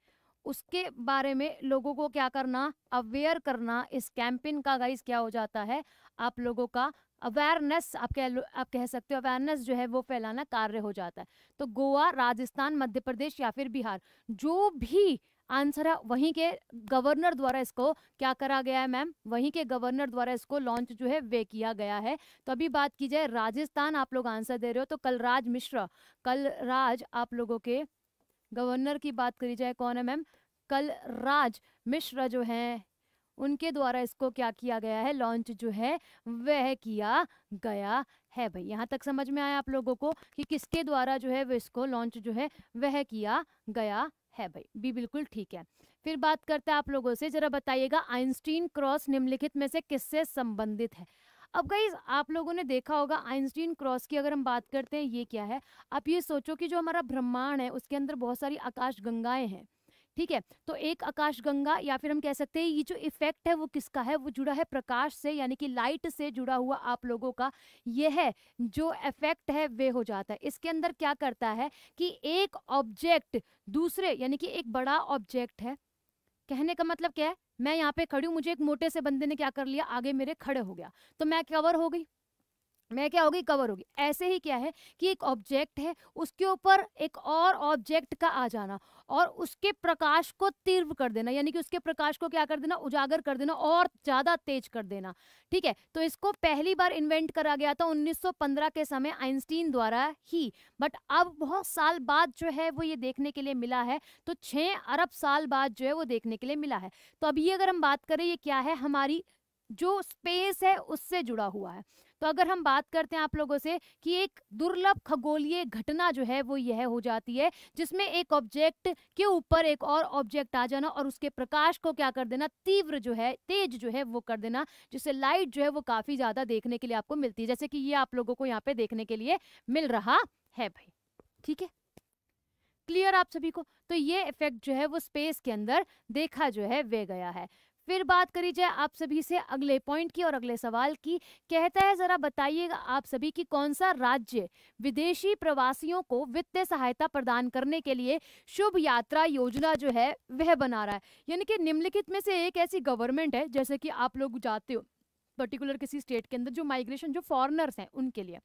उसके बारे में लोगों को क्या करना अवेयर करना इस कैंपेन का गाइस क्या हो जाता है आप लोगों का अवेयरनेस आप कह आप कह सकते हो अवेयरनेस जो है वो फैलाना कार्य हो जाता है तो गोवा राजस्थान मध्य प्रदेश या फिर बिहार जो भी आंसर है वहीं के गवर्नर द्वारा इसको क्या करा गया है मैम वहीं के गवर्नर द्वारा इसको लॉन्च जो है वे किया गया है तो अभी बात की जाए राजस्थान आप लोग आंसर दे रहे हो तो कलराज मिश्र कलराज आप लोगों के गवर्नर की बात करी जाए कौन है मैम कलराज मिश्र जो है उनके द्वारा इसको क्या किया गया है लॉन्च जो है वह किया गया है भाई यहाँ तक समझ में आया आप लोगों को कि किसके द्वारा जो है वह इसको लॉन्च जो है वह किया गया है भाई बी बिल्कुल ठीक है फिर बात करते हैं आप लोगों से जरा बताइएगा आइंस्टीन क्रॉस निम्नलिखित में से किससे संबंधित है अब गई आप लोगों ने देखा होगा आइंस्टीन क्रॉस की अगर हम बात करते हैं ये क्या है आप ये सोचो कि जो हमारा ब्रह्मांड है उसके अंदर बहुत सारी आकाश गंगाएं हैं ठीक है तो एक आकाश गंगा या फिर हम कह सकते हैं ये जो इफेक्ट है वो किसका है वो जुड़ा है प्रकाश से यानी कि लाइट से जुड़ा हुआ आप लोगों का ये है जो इफेक्ट है वे हो जाता है इसके अंदर क्या करता है कि एक ऑब्जेक्ट दूसरे यानी कि एक बड़ा ऑब्जेक्ट है कहने का मतलब क्या है मैं यहाँ पे खड़ी हूँ मुझे एक मोटे से बंदे ने क्या कर लिया आगे मेरे खड़े हो गया तो मैं कवर हो गई मैं क्या होगी कवर होगी ऐसे ही क्या है कि एक ऑब्जेक्ट है उसके ऊपर एक और ऑब्जेक्ट का आ जाना और उसके प्रकाश को तीव्र कर देना यानी कि उसके प्रकाश को क्या कर देना उजागर कर देना और ज़्यादा तेज कर देना ठीक है तो इसको पहली बार इन्वेंट करा गया था 1915 के समय आइंस्टीन द्वारा ही बट अब बहुत साल बाद जो है वो ये देखने के लिए मिला है तो छः अरब साल बाद जो है वो देखने के लिए मिला है तो अभी अगर हम बात करें ये क्या है हमारी जो स्पेस है उससे जुड़ा हुआ है तो अगर हम बात करते हैं आप लोगों से कि एक दुर्लभ खगोलीय घटना जो है वो यह हो जाती है जिसमें एक ऑब्जेक्ट के ऊपर एक और ऑब्जेक्ट आ जाना और उसके प्रकाश को क्या कर देना तीव्र जो है तेज जो है वो कर देना जिससे लाइट जो है वो काफ़ी ज़्यादा देखने के लिए आपको मिलती है जैसे कि ये आप लोगों को यहाँ पे देखने के लिए मिल रहा है भाई ठीक है क्लियर आप सभी को तो ये इफेक्ट जो है वो स्पेस के अंदर देखा जो है वे गया है फिर बात करी जाए आप सभी से अगले पॉइंट की और अगले सवाल की कहता है जरा बताइएगा आप सभी की कौन सा राज्य विदेशी प्रवासियों को वित्तीय सहायता प्रदान करने के लिए शुभ यात्रा योजना जो है वह बना रहा है यानी कि निम्नलिखित में से एक ऐसी गवर्नमेंट है जैसे कि आप लोग जाते हो पर्टिकुलर किसी स्टेट के अंदर जो माइग्रेशन जो फॉरनर्स हैं उनके लिए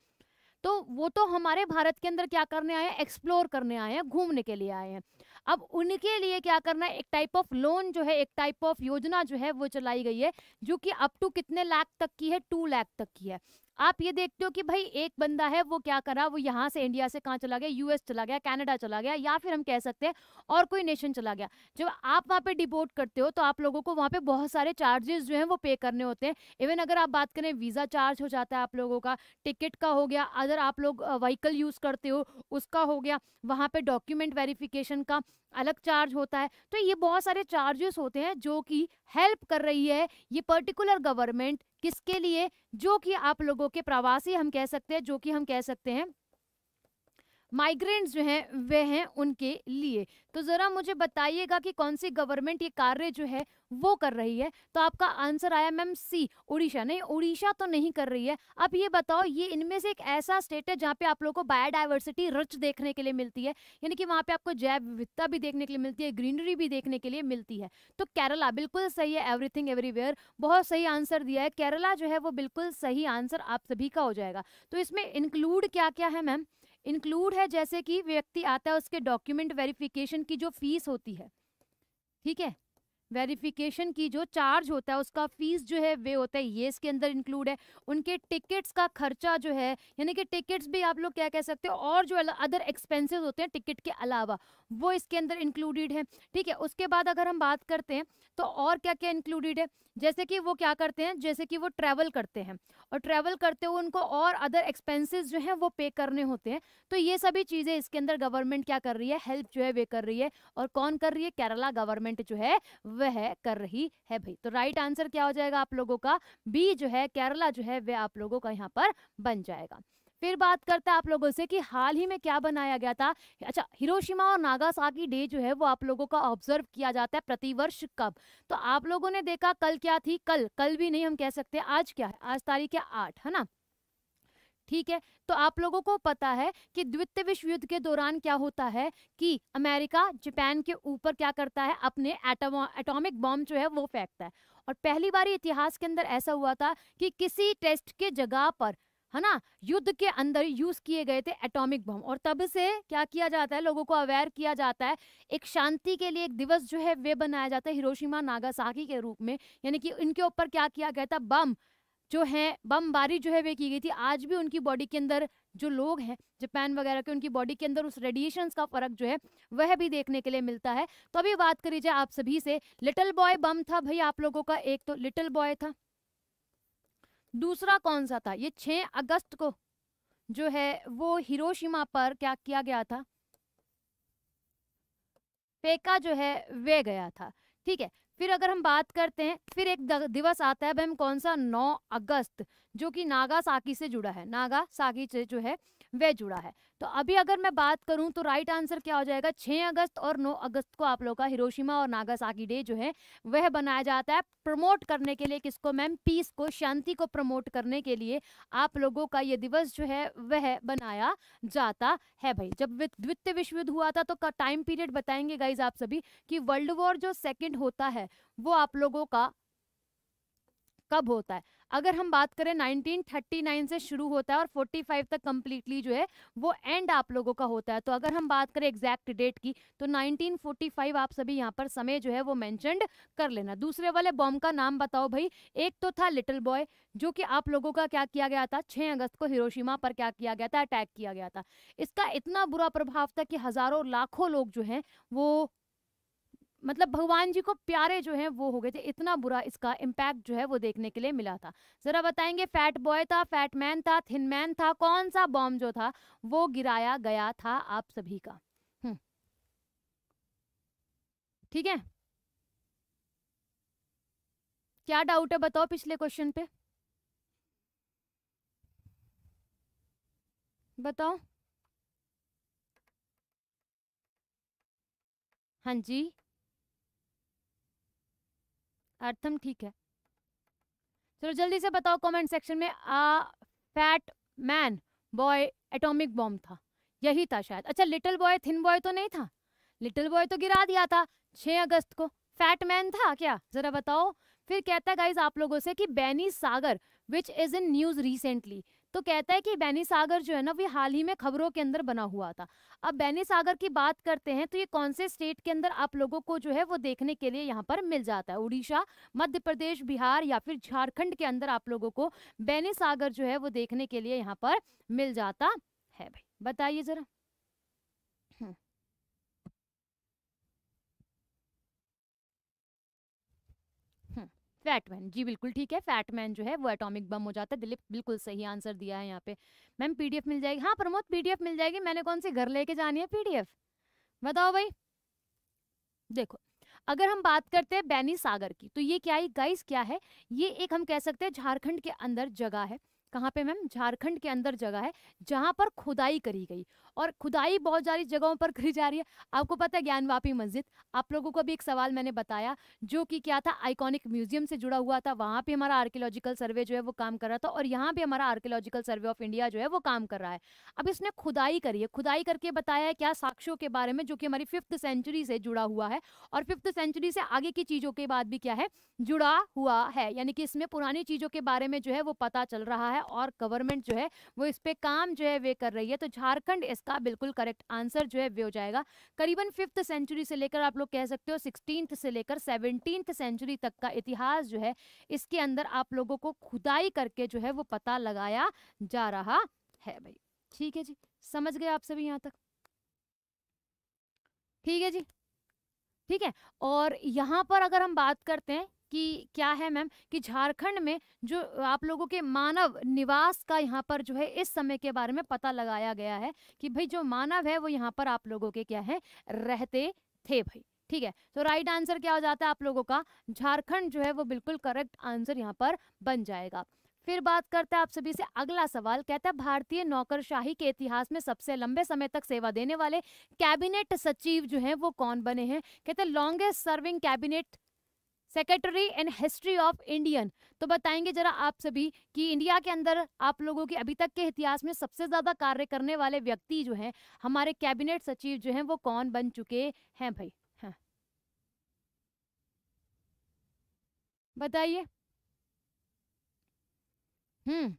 तो वो तो हमारे भारत के अंदर क्या करने आए हैं एक्सप्लोर करने आए हैं घूमने के लिए आए हैं अब उनके लिए क्या करना है एक टाइप ऑफ लोन जो है एक टाइप ऑफ योजना जो है वो चलाई गई है जो कि अप टू कितने लाख तक की है टू लाख तक की है आप ये देखते हो कि भाई एक बंदा है वो क्या करा वो यहाँ से इंडिया से कहाँ चला गया यूएस चला गया कनाडा चला गया या फिर हम कह सकते हैं और कोई नेशन चला गया जब आप वहाँ पे डिपोर्ट करते हो तो आप लोगों को वहाँ पे बहुत सारे चार्जेस जो हैं वो पे करने होते हैं इवन अगर आप बात करें वीज़ा चार्ज हो जाता है आप लोगों का टिकट का हो गया अगर आप लोग व्हीकल यूज़ करते हो उसका हो गया वहाँ पर डॉक्यूमेंट वेरिफिकेशन का अलग चार्ज होता है तो ये बहुत सारे चार्जेस होते हैं जो कि हेल्प कर रही है ये पर्टिकुलर गवर्नमेंट किसके लिए जो कि आप लोगों के प्रवासी हम कह सकते हैं जो कि हम कह सकते हैं माइग्रेंट्स जो हैं वे हैं उनके लिए तो ज़रा मुझे बताइएगा कि कौन सी गवर्नमेंट ये कार्य जो है वो कर रही है तो आपका आंसर आया मैम सी उड़ीसा नहीं उड़ीसा तो नहीं कर रही है अब ये बताओ ये इनमें से एक ऐसा स्टेट है जहाँ पे आप लोगों को बायोडाइवर्सिटी रच देखने के लिए मिलती है यानी कि वहाँ पे आपको जैव विविधता भी देखने के लिए मिलती है ग्रीनरी भी देखने के लिए मिलती है तो केरला बिल्कुल सही है एवरीथिंग एवरीवेयर बहुत सही आंसर दिया है केरला जो है वो बिल्कुल सही आंसर आप सभी का हो जाएगा तो इसमें इंक्लूड क्या क्या है मैम इंक्लूड है जैसे कि व्यक्ति आता है उसके डॉक्यूमेंट वेरिफिकेशन की जो फीस होती है ठीक है वेरिफिकेशन की जो चार्ज होता है उसका फीस जो है वे होता है ये इसके अंदर इंक्लूड है उनके टिकट्स का खर्चा जो है यानी कि टिकट्स भी आप लोग क्या कह सकते हो और जो अदर एक्सपेंसेस होते हैं टिकट के अलावा वो इसके अंदर इंक्लूडेड है ठीक है उसके बाद अगर हम बात करते हैं तो और क्या क्या इंक्लूडेड है जैसे कि वो क्या करते हैं जैसे कि वो ट्रैवल करते हैं और ट्रैवल करते हुए उनको और अदर एक्सपेंसेस जो हैं वो पे करने होते हैं तो ये सभी चीज़ें इसके अंदर गवर्नमेंट क्या कर रही है हेल्प जो है वे कर रही है और कौन कर रही है केरला गवर्नमेंट जो है वह कर रही है भाई तो राइट आंसर क्या हो जाएगा आप लोगों का बी जो है केरला जो है वह आप लोगों का यहाँ पर बन जाएगा फिर बात करते हैं आप लोगों से कि हाल ही में क्या बनाया गया था अच्छा हिरोशिमा और नागासाकी डे जो है वो आप लोगों का ऑब्जर्व किया जाता है प्रतिवर्ष कब तो आप लोगों ने देखा कल क्या थी कल कल भी नहीं हम कह सकते आज क्या है आज तारीख है आठ है ना ठीक है तो आप लोगों को पता है कि द्वितीय विश्व युद्ध के दौरान क्या होता है कि अमेरिका जापान के ऊपर क्या करता है अपने एटॉमिक बॉम्ब जो है वो फेंकता है और पहली बार इतिहास के अंदर ऐसा हुआ था कि किसी टेस्ट के जगह पर है ना युद्ध के अंदर यूज किए गए थे एटॉमिक बम और तब से क्या किया जाता है लोगों को अवेयर किया जाता है एक शांति के लिए एक दिवस जो है वे बनाया जाता है हिरोशिमा नागासाकी के रूप में यानी कि इनके ऊपर क्या किया गया था बम जो है बमबारी जो है वे की गई थी आज भी उनकी बॉडी के अंदर जो लोग हैं जापान वगैरह के उनकी बॉडी के अंदर उस रेडिएशन का फर्क जो है वह भी देखने के लिए मिलता है तो अभी बात करी जाए आप सभी से लिटिल बॉय बम था भाई आप लोगों का एक तो लिटिल बॉय था दूसरा कौन सा था ये 6 अगस्त को जो है वो हिरोशिमा पर क्या किया गया था पेका जो है वे गया था ठीक है फिर अगर हम बात करते हैं फिर एक दिवस आता है हम कौन सा 9 अगस्त जो कि नागासाकी से जुड़ा है नागासाकी से जो है वह जुड़ा है तो अभी अगर मैं बात करूं तो राइट आंसर क्या हो जाएगा 6 अगस्त और 9 अगस्त को आप लोगों का हिरोशिमा और नागासाकी डे जो है वह बनाया जाता है प्रमोट करने के लिए किसको मैम पीस को शांति को प्रमोट करने के लिए आप लोगों का ये दिवस जो है वह बनाया जाता है भाई जब द्वितीय विश्व युद्ध हुआ था तो टाइम पीरियड बताएंगे गाइज आप सभी कि वर्ल्ड वॉर जो सेकेंड होता है वो आप लोगों का कब होता है अगर हम बात करें 1939 से शुरू होता है और 45 तक कम्प्लीटली जो है वो एंड आप लोगों का होता है तो अगर हम बात करें एग्जैक्ट डेट की तो 1945 आप सभी यहाँ पर समय जो है वो मैंशनड कर लेना दूसरे वाले बॉम्ब का नाम बताओ भाई एक तो था लिटिल बॉय जो कि आप लोगों का क्या किया गया था 6 अगस्त को हिरोशिमा पर क्या किया गया था अटैक किया गया था इसका इतना बुरा प्रभाव था कि हज़ारों लाखों लोग जो हैं वो मतलब भगवान जी को प्यारे जो हैं वो हो गए थे इतना बुरा इसका इम्पैक्ट जो है वो देखने के लिए मिला था ज़रा बताएंगे फैट बॉय था फैट मैन था थिन मैन था कौन सा बॉम्ब जो था वो गिराया गया था आप सभी का हम्म। ठीक है क्या डाउट है बताओ पिछले क्वेश्चन पे बताओ हाँ जी अर्थम ठीक है चलो जल्दी से बताओ कमेंट सेक्शन में आ fat man boy atomic bomb था यही था शायद अच्छा लिटिल बॉय थिन बॉय तो नहीं था लिटिल बॉय तो गिरा दिया था 6 अगस्त को फैट मैन था क्या जरा बताओ फिर कहता है गाइज आप लोगों से कि Baini Sagar which is in news recently तो कहता है कि बैनी सागर जो है ना वो हाल ही में खबरों के अंदर बना हुआ था अब बैनी सागर की बात करते हैं तो ये कौन से स्टेट के अंदर आप लोगों को जो है वो देखने के लिए यहाँ पर मिल जाता है उड़ीसा मध्य प्रदेश बिहार या फिर झारखंड के अंदर आप लोगों को बैनी सागर जो है वो देखने के लिए यहाँ पर मिल जाता है भाई बताइए जरा हम्म। फैटमैन जी बिल्कुल ठीक है फैटमैन जो है वो एटॉमिक बम हो जाता है दिलीप बिल्कुल सही आंसर दिया है यहाँ पे मैम पीडीएफ मिल जाएगी हाँ प्रमोद पीडीएफ मिल जाएगी मैंने कौन सी घर लेके जानी है पीडीएफ बताओ भाई देखो अगर हम बात करते हैं बैनी सागर की तो ये क्या है गाइस क्या है ये एक हम कह सकते हैं झारखंड के अंदर जगह है कहाँ पे मैम झारखंड के अंदर जगह है जहाँ पर खुदाई करी गई और खुदाई बहुत सारी जगहों पर करी जा रही है आपको पता है ज्ञानवापी मस्जिद आप लोगों को भी एक सवाल मैंने बताया जो कि क्या था आइकॉनिक म्यूजियम से जुड़ा हुआ था वहाँ पे हमारा आर्कियोलॉजिकल सर्वे जो है वो काम कर रहा था और यहाँ पे हमारा आर्कियोलॉजिकल सर्वे ऑफ इंडिया जो है वो काम कर रहा है अब इसने खुदाई करी है खुदाई करके बताया है क्या साक्ष्यों के बारे में जो कि हमारी फिफ्थ सेंचुरी से जुड़ा हुआ है और फिफ्थ सेंचुरी से आगे की चीज़ों के बाद भी क्या है जुड़ा हुआ है यानी कि इसमें पुरानी चीज़ों के बारे में जो है वो पता चल रहा है और गवर्नमेंट जो है वो इस पर काम जो है वे कर रही है तो झारखंड इसका इसका बिल्कुल करेक्ट आंसर जो है वे हो जाएगा करीबन फिफ्थ सेंचुरी से लेकर आप लोग कह सकते हो सिक्सटीन से लेकर सेवनटीन सेंचुरी तक का इतिहास जो है इसके अंदर आप लोगों को खुदाई करके जो है वो पता लगाया जा रहा है भाई ठीक है जी समझ गए आप सभी यहाँ तक ठीक है जी ठीक है और यहाँ पर अगर हम बात करते हैं कि क्या है मैम कि झारखंड में जो आप लोगों के मानव निवास का यहाँ पर जो है इस समय के बारे में पता लगाया गया है कि भाई जो मानव है वो यहाँ पर आप लोगों के क्या है रहते थे भाई ठीक है तो राइट आंसर क्या हो जाता है आप लोगों का झारखंड जो है वो बिल्कुल करेक्ट आंसर यहाँ पर बन जाएगा फिर बात करते हैं आप सभी से अगला सवाल कहता है भारतीय नौकरशाही के इतिहास में सबसे लंबे समय तक सेवा देने वाले कैबिनेट सचिव जो हैं वो कौन बने हैं कहते हैं longest serving cabinet secretary in history of Indian तो बताएंगे जरा आप सभी कि इंडिया के अंदर आप लोगों के अभी तक के इतिहास में सबसे ज़्यादा कार्य करने वाले व्यक्ति जो हैं हमारे कैबिनेट सचिव जो हैं वो कौन बन चुके हैं भाई हाँ बताइए हम्म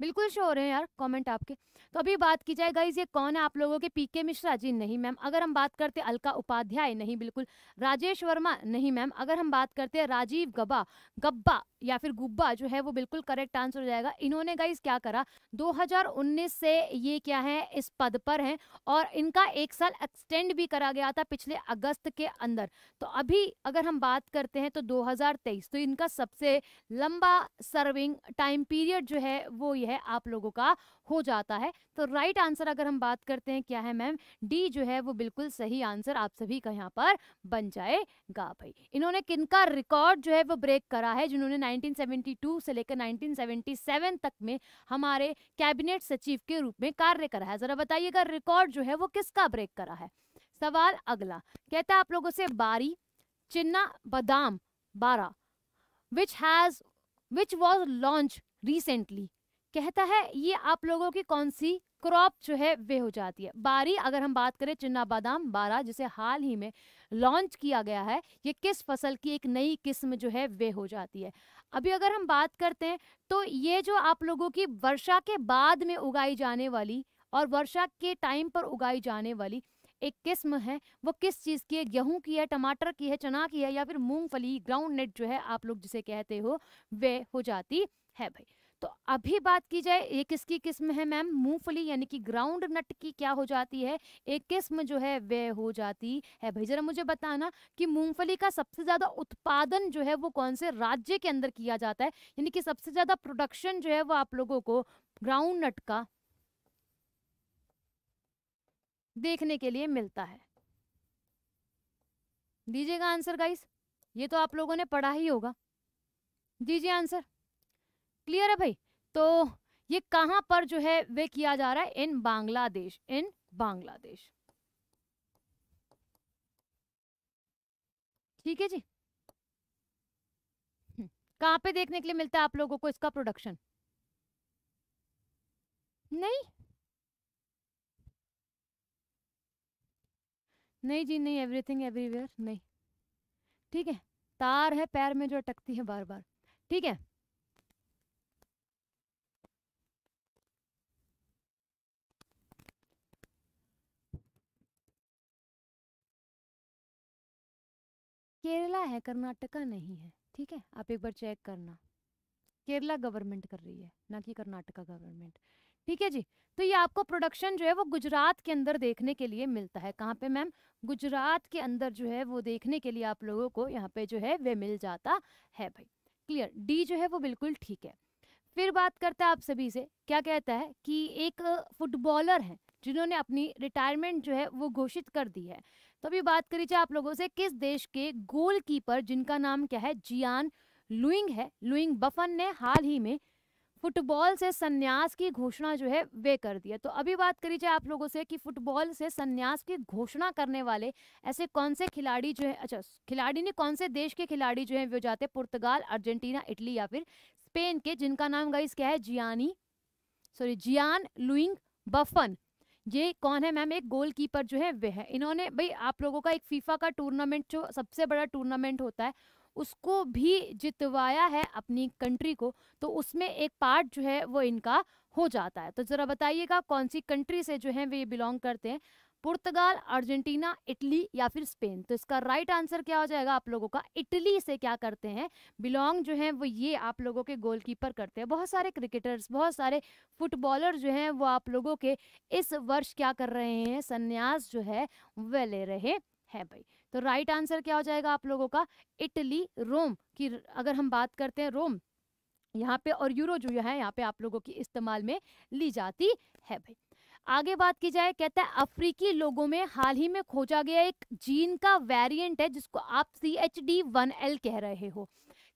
बिल्कुल श्योर है यार कमेंट आपके तो अभी बात की जाए गाइज ये कौन है आप लोगों के पीके मिश्रा जी नहीं मैम अगर हम बात करते अलका उपाध्याय नहीं बिल्कुल राजेश वर्मा नहीं मैम अगर हम बात करते हैं राजीव गब्बा गब्बा या फिर गुब्बा जो है वो बिल्कुल करेक्ट आंसर हो जाएगा इन्होंने गाइज क्या करा 2019 से ये क्या है इस पद पर हैं और इनका एक साल एक्सटेंड भी करा गया था पिछले अगस्त के अंदर तो अभी अगर हम बात करते हैं तो 2023 तो इनका सबसे लंबा सर्विंग टाइम पीरियड जो है वो ये है आप लोगों का हो जाता है तो राइट आंसर अगर हम बात करते हैं क्या है मैम डी जो है वो बिल्कुल सही आंसर आप सभी का यहाँ पर बन जाएगा भाई इन्होंने किनका रिकॉर्ड जो है वो ब्रेक करा है जिन्होंने 1972 से लेकर 1977 तक में हमारे कैबिनेट सचिव के रूप में कार्य करा है जरा बताइएगा रिकॉर्ड जो है वो किसका ब्रेक करा है सवाल अगला कहता है आप लोगों से बारी चिन्ना बदाम बारा which has which was launch recently कहता है ये आप लोगों की कौन सी क्रॉप जो है वे हो जाती है बारी अगर हम बात करें चिन्ना बादाम बारा जिसे हाल ही में लॉन्च किया गया है ये किस फसल की एक नई किस्म जो है वे हो जाती है अभी अगर हम बात करते हैं तो ये जो आप लोगों की वर्षा के बाद में उगाई जाने वाली और वर्षा के टाइम पर उगाई जाने वाली एक किस्म है वो किस चीज़ की है गेहूं की है टमाटर की है चना की है या फिर मूंगफली ग्राउंड नेट जो है आप लोग जिसे कहते हो वे हो जाती है भाई तो अभी बात की जाए ये किसकी किस्म है मैम मूंगफली यानी कि ग्राउंड नट की क्या हो जाती है एक किस्म जो है वह हो जाती है भाई जरा मुझे बताना कि मूंगफली का सबसे ज़्यादा उत्पादन जो है वो कौन से राज्य के अंदर किया जाता है यानी कि सबसे ज़्यादा प्रोडक्शन जो है वो आप लोगों को ग्राउंड नट का देखने के लिए मिलता है दीजिएगा आंसर गाइस ये तो आप लोगों ने पढ़ा ही होगा दीजिए आंसर क्लियर है भाई तो ये कहां पर जो है वे किया जा रहा है इन बांग्लादेश इन बांग्लादेश ठीक है जी हम्म, कहां पे देखने के लिए मिलता है आप लोगों को इसका प्रोडक्शन नहीं नहीं जी नहीं एवरीथिंग एवरीवेयर नहीं ठीक है तार है पैर में जो अटकती है बार बार ठीक है केरला है कर्नाटका नहीं है ठीक है आप एक बार चेक करना केरला गवर्नमेंट कर रही है ना कि कर्नाटका गवर्नमेंट ठीक है जी तो ये आपको प्रोडक्शन जो है वो गुजरात के अंदर देखने के लिए मिलता है कहाँ पे मैम गुजरात के अंदर जो है वो देखने के लिए आप लोगों को यहाँ पे जो है वे मिल जाता है भाई क्लियर डी जो है वो बिल्कुल ठीक है फिर बात करते हैं आप सभी से क्या कहता है कि एक फुटबॉलर है जिन्होंने अपनी रिटायरमेंट जो है वो घोषित कर दी है तो अभी बात करी जाए आप लोगों से किस देश के गोलकीपर जिनका नाम क्या है जियान लुइंग है लुइंग बफन ने हाल ही में फुटबॉल से संन्यास की घोषणा जो है वे कर दी है तो अभी बात करी जाए आप लोगों से कि फुटबॉल से संन्यास की घोषणा करने वाले ऐसे कौन से खिलाड़ी जो है अच्छा खिलाड़ी ने कौन से देश के खिलाड़ी जो है वे जाते पुर्तगाल अर्जेंटीना इटली या फिर स्पेन के जिनका नाम गाइस क्या है जियानी सॉरी जियान लुइंग बफन ये कौन है मैम एक गोल कीपर जो है वे है इन्होंने भाई आप लोगों का एक फीफा का टूर्नामेंट जो सबसे बड़ा टूर्नामेंट होता है उसको भी जितवाया है अपनी कंट्री को तो उसमें एक पार्ट जो है वो इनका हो जाता है तो ज़रा बताइएगा कौन सी कंट्री से जो है वे बिलोंग करते हैं पुर्तगाल अर्जेंटीना इटली या फिर स्पेन तो इसका राइट आंसर क्या हो जाएगा आप लोगों का इटली से क्या करते हैं बिलोंग जो है वो ये आप लोगों के गोलकीपर करते हैं बहुत सारे क्रिकेटर्स बहुत सारे फुटबॉलर जो हैं वो आप लोगों के इस वर्ष क्या कर रहे हैं संन्यास जो है वह ले रहे है भाई तो राइट आंसर क्या हो जाएगा आप लोगों का इटली रोम की अगर हम बात करते हैं रोम यहाँ पे और यूरो जो है यहाँ पे आप लोगों की इस्तेमाल में ली जाती है भाई आगे बात की जाए कहता है अफ्रीकी लोगों में हाल ही में खोजा गया एक जीन का वेरिएंट है जिसको आप C H D one L कह रहे हो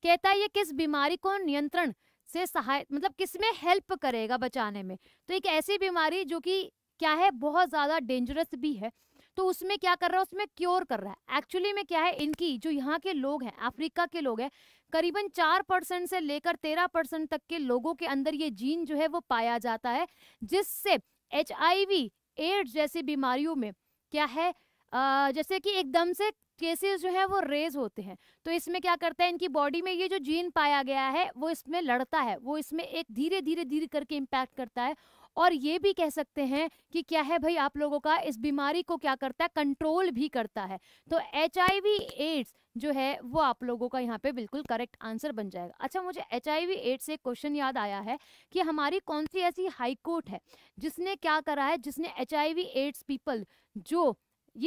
कहता है ये किस बीमारी को नियंत्रण से सहाय मतलब किस में हेल्प करेगा बचाने में तो एक ऐसी बीमारी जो कि क्या है बहुत ज़्यादा डेंजरस भी है तो उसमें क्या कर रहा है उसमें क्योर कर रहा है एक्चुअली में क्या है इनकी जो यहाँ के लोग हैं अफ्रीका के लोग हैं करीबन चार परसेंट से लेकर तेरह परसेंट तक के लोगों के अंदर ये जीन जो है वो पाया जाता है जिससे एच आई एड्स जैसी बीमारियों में क्या है आ, जैसे कि एकदम से केसेस जो है वो रेज होते हैं तो इसमें क्या करता है इनकी बॉडी में ये जो जीन पाया गया है वो इसमें लड़ता है वो इसमें एक धीरे धीरे धीरे करके इम्पैक्ट करता है और ये भी कह सकते हैं कि क्या है भाई आप लोगों का इस बीमारी को क्या करता है कंट्रोल भी करता है तो एच एड्स जो है वो आप लोगों का यहाँ पे बिल्कुल करेक्ट आंसर बन जाएगा अच्छा मुझे एच आई एड्स से क्वेश्चन याद आया है कि हमारी कौन सी ऐसी हाई कोर्ट है जिसने क्या करा है जिसने H I V AIDS people जो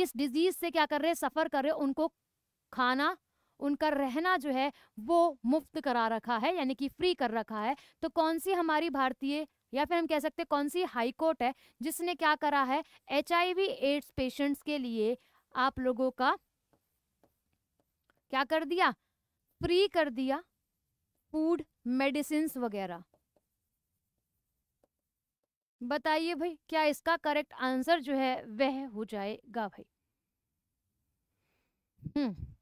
इस डिजीज से क्या कर रहे हैं सफ़र कर रहे हैं उनको खाना उनका रहना जो है वो मुफ्त करा रखा है यानी कि फ्री कर रखा है तो कौन सी हमारी भारतीय या फिर हम कह सकते हैं कौन सी हाई कोर्ट है जिसने क्या करा है एच एड्स पेशेंट्स के लिए आप लोगों का क्या कर दिया फ्री कर दिया फूड मेडिसिन वगैरह बताइए भाई क्या इसका करेक्ट आंसर जो है वह हो जाएगा भाई हम्म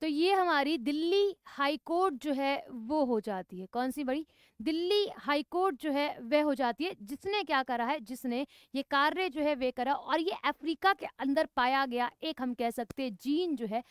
तो ये हमारी दिल्ली हाई कोर्ट जो है वो हो जाती है कौन सी बड़ी दिल्ली हाई कोर्ट जो है वह हो जाती है जिसने क्या करा है जिसने ये कार्य जो है वे करा और ये अफ्रीका के अंदर पाया गया एक हम कह सकते हैं जीन जो है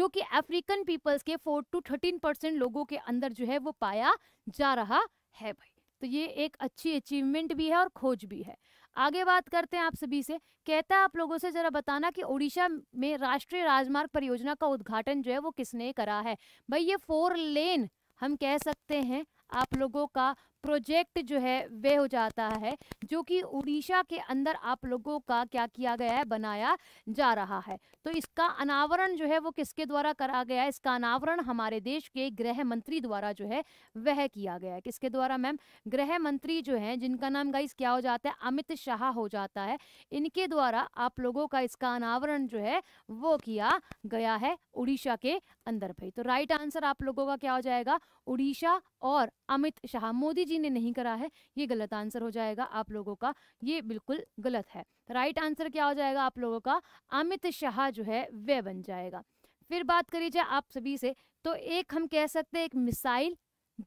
जो कि अफ्रीकन पीपल्स के फोर टू थर्टीन परसेंट लोगों के अंदर जो है वो पाया जा रहा है भाई तो ये एक अच्छी अचीवमेंट भी है और खोज भी है आगे बात करते हैं आप सभी से कहता है आप लोगों से जरा बताना कि ओडिशा में राष्ट्रीय राजमार्ग परियोजना का उद्घाटन जो है वो किसने करा है भाई ये फोर लेन हम कह सकते हैं आप लोगों का प्रोजेक्ट जो है वे हो जाता है जो कि उड़ीसा के अंदर आप लोगों का क्या किया गया है बनाया जा रहा है तो इसका अनावरण जो है वो किसके द्वारा करा गया है इसका अनावरण हमारे देश के गृह मंत्री द्वारा जो है वह किया गया है किसके द्वारा मैम गृह मंत्री जो है जिनका नाम गाइस क्या हो जाता है अमित शाह हो जाता है इनके द्वारा आप लोगों का इसका अनावरण जो है वो किया गया है उड़ीसा के अंदर भाई तो राइट आंसर आप लोगों का क्या हो जाएगा उड़ीसा और अमित शाह मोदी जी जी ने नहीं करा है ये गलत आंसर हो जाएगा आप लोगों का ये बिल्कुल गलत है राइट आंसर क्या हो जाएगा आप लोगों का अमित शाह जो है वह बन जाएगा फिर बात करी जाए आप सभी से तो एक हम कह सकते हैं एक मिसाइल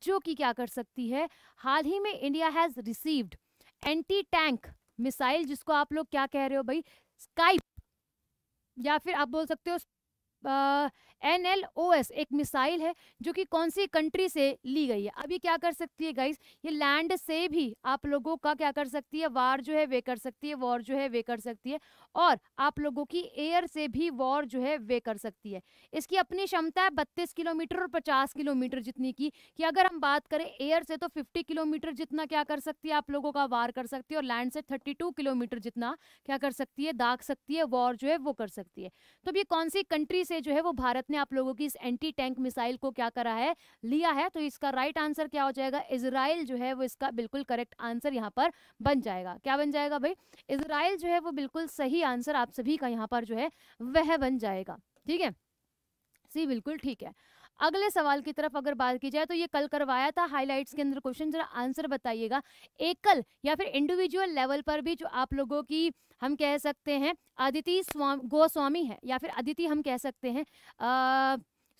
जो कि क्या कर सकती है हाल ही में India has received anti tank missile जिसको आप लोग क्या कह रहे हो भाई स्काइप या फिर आप बोल सकते हो एन एल ओ एस एक मिसाइल है जो कि कौन सी कंट्री से ली गई है अभी क्या कर सकती है गाइस ये लैंड से भी आप लोगों का क्या कर सकती है वार जो है वे कर सकती है वॉर जो है वे कर सकती है और आप लोगों की एयर से भी वॉर जो है वे कर सकती है इसकी अपनी क्षमता है बत्तीस किलोमीटर और पचास किलोमीटर जितनी की कि अगर हम बात करें एयर से तो फिफ्टी किलोमीटर जितना क्या कर सकती है आप लोगों का वार कर सकती है और लैंड से थर्टी टू किलोमीटर जितना क्या कर सकती है दाग सकती है वॉर जो है वो कर सकती है तो अब ये कौन सी कंट्री से जो है वो भारत भारत ने आप लोगों की इस एंटी टैंक मिसाइल को क्या करा है लिया है तो इसका राइट आंसर क्या हो जाएगा इसराइल जो है वो इसका बिल्कुल करेक्ट आंसर यहाँ पर बन जाएगा क्या बन जाएगा भाई इसराइल जो है वो बिल्कुल सही आंसर आप सभी का यहाँ पर जो है वह बन जाएगा ठीक है सी बिल्कुल ठीक है अगले सवाल की तरफ अगर बात की जाए तो ये कल करवाया था हाइलाइट्स के अंदर क्वेश्चन जरा आंसर बताइएगा एकल या फिर इंडिविजुअल लेवल पर भी जो आप लोगों की हम कह सकते हैं अदिति स्वामी गोस्वामी है या फिर अदिति हम कह सकते हैं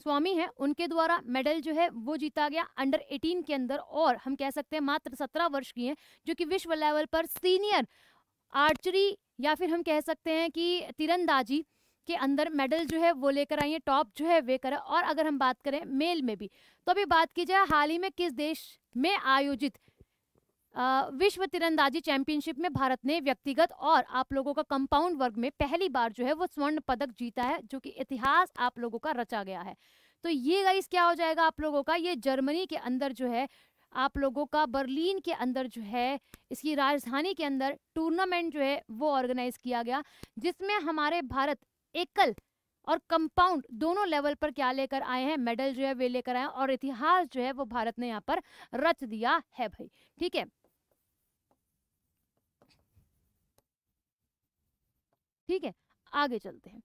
स्वामी है उनके द्वारा मेडल जो है वो जीता गया अंडर 18 के अंदर और हम कह सकते हैं मात्र 17 वर्ष की हैं जो कि विश्व लेवल पर सीनियर आर्चरी या फिर हम कह सकते हैं कि तिरंदाजी के अंदर मेडल जो है वो लेकर आई है टॉप जो है वे कर और अगर हम बात करें मेल में भी तो अभी बात की जाए हाल ही में किस देश में आयोजित विश्व तिरंदाजी चैंपियनशिप में भारत ने व्यक्तिगत और आप लोगों का कंपाउंड वर्ग में पहली बार जो है वो स्वर्ण पदक जीता है जो कि इतिहास आप लोगों का रचा गया है तो ये गाइस क्या हो जाएगा आप लोगों का ये जर्मनी के अंदर जो है आप लोगों का बर्लिन के अंदर जो है इसकी राजधानी के अंदर टूर्नामेंट जो है वो ऑर्गेनाइज किया गया जिसमें हमारे भारत एकल और कंपाउंड दोनों लेवल पर क्या लेकर आए हैं मेडल जो है वे लेकर आए और इतिहास जो है वो भारत ने यहाँ पर रच दिया है भाई ठीक है ठीक है आगे चलते हैं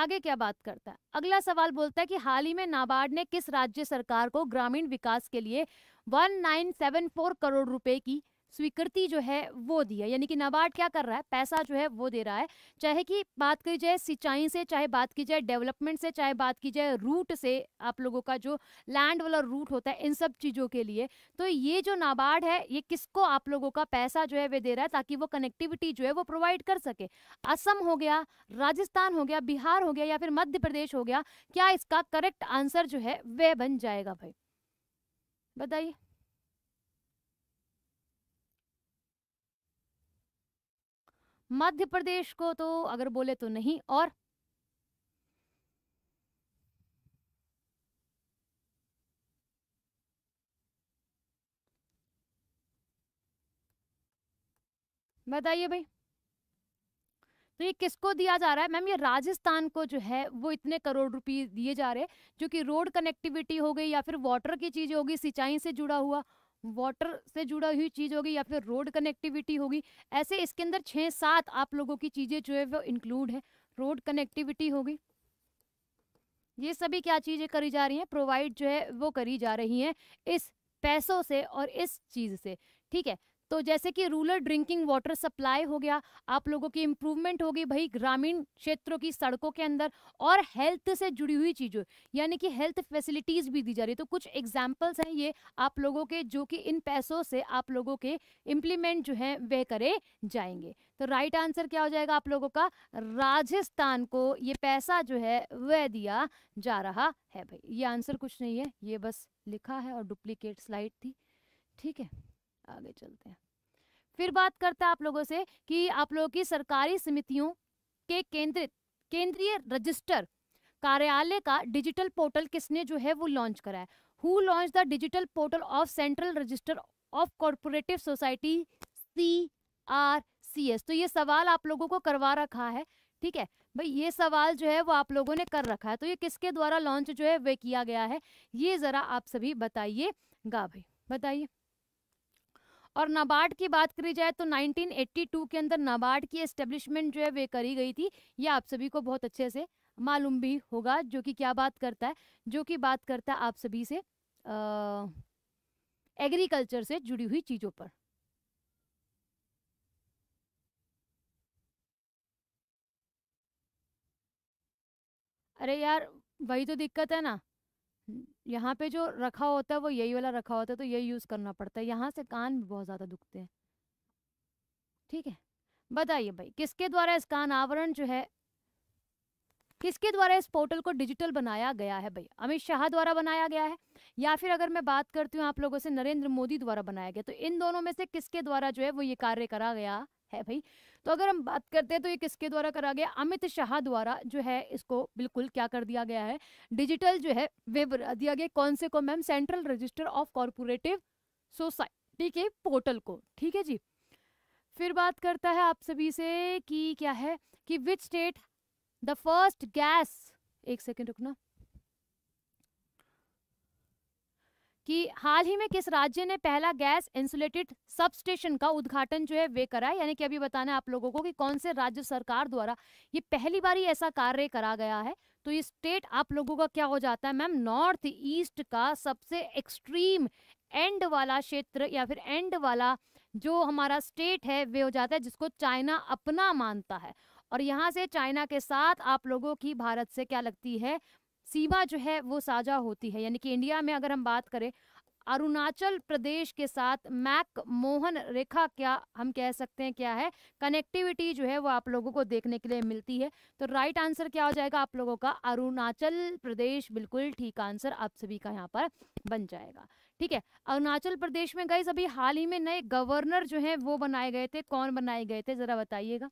आगे क्या बात करता है अगला सवाल बोलता है कि हाल ही में नाबार्ड ने किस राज्य सरकार को ग्रामीण विकास के लिए 1974 करोड़ रुपए की स्वीकृति जो है वो दी है यानी कि नाबार्ड क्या कर रहा है पैसा जो है वो दे रहा है चाहे कि बात की जाए सिंचाई से चाहे बात की जाए डेवलपमेंट से चाहे बात की जाए रूट से आप लोगों का जो लैंड वाला रूट होता है इन सब चीज़ों के लिए तो ये जो नाबार्ड है ये किसको आप लोगों का पैसा जो है वे दे रहा है ताकि वो कनेक्टिविटी जो है वो प्रोवाइड कर सके असम हो गया राजस्थान हो गया बिहार हो गया या फिर मध्य प्रदेश हो गया क्या इसका करेक्ट आंसर जो है वह बन जाएगा भाई बताइए मध्य प्रदेश को तो अगर बोले तो नहीं और बताइए भाई तो ये किसको दिया जा रहा है मैम ये राजस्थान को जो है वो इतने करोड़ रुपये दिए जा रहे हैं जो कि रोड कनेक्टिविटी हो गई या फिर वाटर की चीज़ें होगी सिंचाई से जुड़ा हुआ वाटर से जुड़ा हुई चीज़ होगी या फिर रोड कनेक्टिविटी होगी ऐसे इसके अंदर छः सात आप लोगों की चीज़ें जो है वो इंक्लूड है रोड कनेक्टिविटी होगी ये सभी क्या चीज़ें करी जा रही हैं प्रोवाइड जो है वो करी जा रही हैं इस पैसों से और इस चीज़ से ठीक है तो जैसे कि रूरल ड्रिंकिंग वाटर सप्लाई हो गया आप लोगों की इम्प्रूवमेंट होगी भाई ग्रामीण क्षेत्रों की सड़कों के अंदर और हेल्थ से जुड़ी हुई चीज़ों यानी कि हेल्थ फैसिलिटीज़ भी दी जा रही है तो कुछ एग्जाम्पल्स हैं ये आप लोगों के जो कि इन पैसों से आप लोगों के इम्प्लीमेंट जो हैं वह करे जाएंगे तो राइट आंसर क्या हो जाएगा आप लोगों का राजस्थान को ये पैसा जो है वह दिया जा रहा है भाई ये आंसर कुछ नहीं है ये बस लिखा है और डुप्लीकेट स्लाइड थी ठीक है आगे चलते हैं फिर बात करते हैं आप लोगों से कि आप लोगों की सरकारी समितियों के केंद्रित केंद्रीय रजिस्टर कार्यालय का डिजिटल पोर्टल किसने जो है वो लॉन्च करा है who launch the digital portal of central register of corporative society C R C S तो ये सवाल आप लोगों को करवा रखा है ठीक है भाई ये सवाल जो है वो आप लोगों ने कर रखा है तो ये किसके द्वारा लॉन्च जो है वे किया गया है ये ज़रा आप सभी बताइएगा भाई बताइए और नाबार्ड की बात करी जाए तो 1982 के अंदर नाबार्ड की एस्टेब्लिशमेंट जो है वे करी गई थी ये आप सभी को बहुत अच्छे से मालूम भी होगा जो कि क्या बात करता है जो कि बात करता है आप सभी से एग्रीकल्चर से जुड़ी हुई चीज़ों पर अरे यार वही तो दिक्कत है ना यहाँ पे जो रखा होता है वो यही वाला रखा होता है तो यही यूज़ करना पड़ता है यहाँ से कान भी बहुत ज़्यादा दुखते हैं ठीक है बताइए भाई किसके द्वारा इस कान आवरण जो है किसके द्वारा इस पोर्टल को डिजिटल बनाया गया है भाई अमित शाह द्वारा बनाया गया है या फिर अगर मैं बात करती हूँ आप लोगों से नरेंद्र मोदी द्वारा बनाया गया तो इन दोनों में से किसके द्वारा जो है वो ये कार्य करा गया है भाई तो अगर हम बात करते हैं तो ये किसके द्वारा करा गया अमित शाह द्वारा जो है इसको बिल्कुल क्या कर दिया गया है डिजिटल जो है वे दिया गया कौन से को ma'am central register of corporative society के पोर्टल को ठीक है जी फिर बात करता है आप सभी से कि क्या है कि which state the first gas एक सेकेंड रुकना कि हाल ही में किस राज्य ने पहला गैस इंसुलेटेड सब स्टेशन का उद्घाटन जो है वे करा है यानी कि अभी बताना है आप लोगों को कि कौन से राज्य सरकार द्वारा ये पहली बार ही ऐसा कार्य करा गया है तो ये स्टेट आप लोगों का क्या हो जाता है मैम नॉर्थ ईस्ट का सबसे एक्सट्रीम एंड वाला क्षेत्र या फिर एंड वाला जो हमारा स्टेट है वे हो जाता है जिसको चाइना अपना मानता है और यहाँ से चाइना के साथ आप लोगों की भारत से क्या लगती है सीमा जो है वो साझा होती है यानी कि इंडिया में अगर हम बात करें अरुणाचल प्रदेश के साथ मैक मोहन रेखा क्या हम कह सकते हैं क्या है कनेक्टिविटी जो है वो आप लोगों को देखने के लिए मिलती है तो राइट आंसर क्या हो जाएगा आप लोगों का अरुणाचल प्रदेश बिल्कुल ठीक आंसर आप सभी का यहाँ पर बन जाएगा ठीक है अरुणाचल प्रदेश में गए अभी हाल ही में नए गवर्नर जो है वो बनाए गए थे कौन बनाए गए थे ज़रा बताइएगा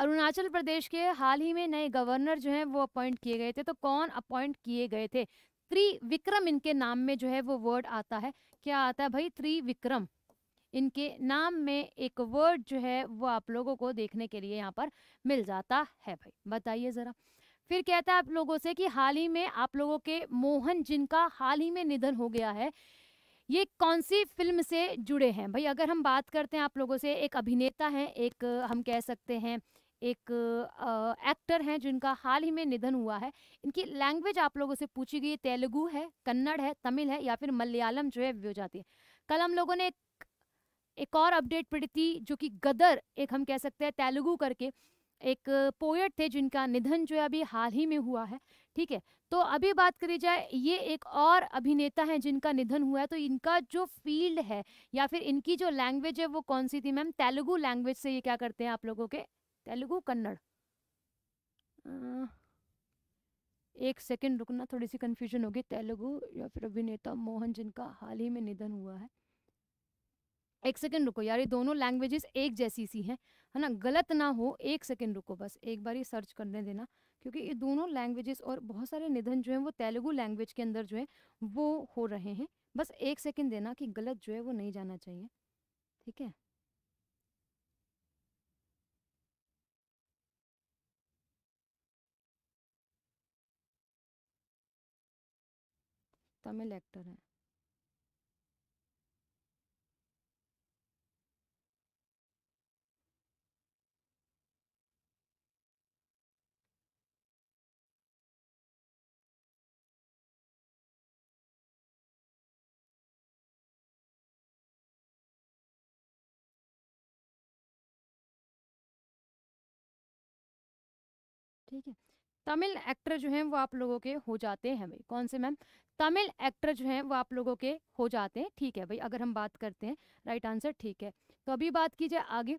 अरुणाचल प्रदेश के हाल ही में नए गवर्नर जो हैं वो अपॉइंट किए गए थे तो कौन अपॉइंट किए गए थे त्रिविक्रम इनके नाम में जो है वो वर्ड आता है क्या आता है भाई त्रिविक्रम इनके नाम में एक वर्ड जो है वो आप लोगों को देखने के लिए यहाँ पर मिल जाता है भाई बताइए ज़रा फिर कहता है आप लोगों से कि हाल ही में आप लोगों के मोहन जिनका हाल ही में निधन हो गया है ये कौन सी फिल्म से जुड़े हैं भाई अगर हम बात करते हैं आप लोगों से एक अभिनेता हैं एक हम कह सकते हैं एक एक्टर हैं जिनका हाल ही में निधन हुआ है इनकी लैंग्वेज आप लोगों से पूछी गई तेलुगु है कन्नड़ है तमिल है या फिर मलयालम जो है हो जाती है कल हम लोगों ने एक, एक और अपडेट पड़ी थी जो कि गदर एक हम कह सकते हैं तेलुगु करके एक पोएट थे जिनका निधन जो है अभी हाल ही में हुआ है ठीक है तो अभी बात करी जाए ये एक और अभिनेता हैं जिनका निधन हुआ है तो इनका जो फील्ड है या फिर इनकी जो लैंग्वेज है वो कौन सी थी मैम तेलुगु लैंग्वेज से ये क्या करते हैं आप लोगों के तेलुगु कन्नड़ एक सेकंड रुकना थोड़ी सी कन्फ्यूजन होगी तेलुगु या फिर अभिनेता मोहन जिनका हाल ही में निधन हुआ है एक सेकंड रुको यार ये दोनों लैंग्वेजेस एक जैसी सी हैं है ना गलत ना हो एक सेकंड रुको बस एक बार ही सर्च करने देना क्योंकि ये दोनों लैंग्वेजेस और बहुत सारे निधन जो हैं वो तेलुगु लैंग्वेज के अंदर जो है वो हो रहे हैं बस एक सेकंड देना कि गलत जो है वो नहीं जाना चाहिए ठीक है फीमेल एक्टर हैं ठीक है तमिल एक्टर जो हैं वो आप लोगों के हो जाते हैं भाई कौन से मैम तमिल एक्टर जो हैं वो आप लोगों के हो जाते हैं ठीक है भाई अगर हम बात करते हैं राइट आंसर ठीक है तो अभी बात की जाए आगे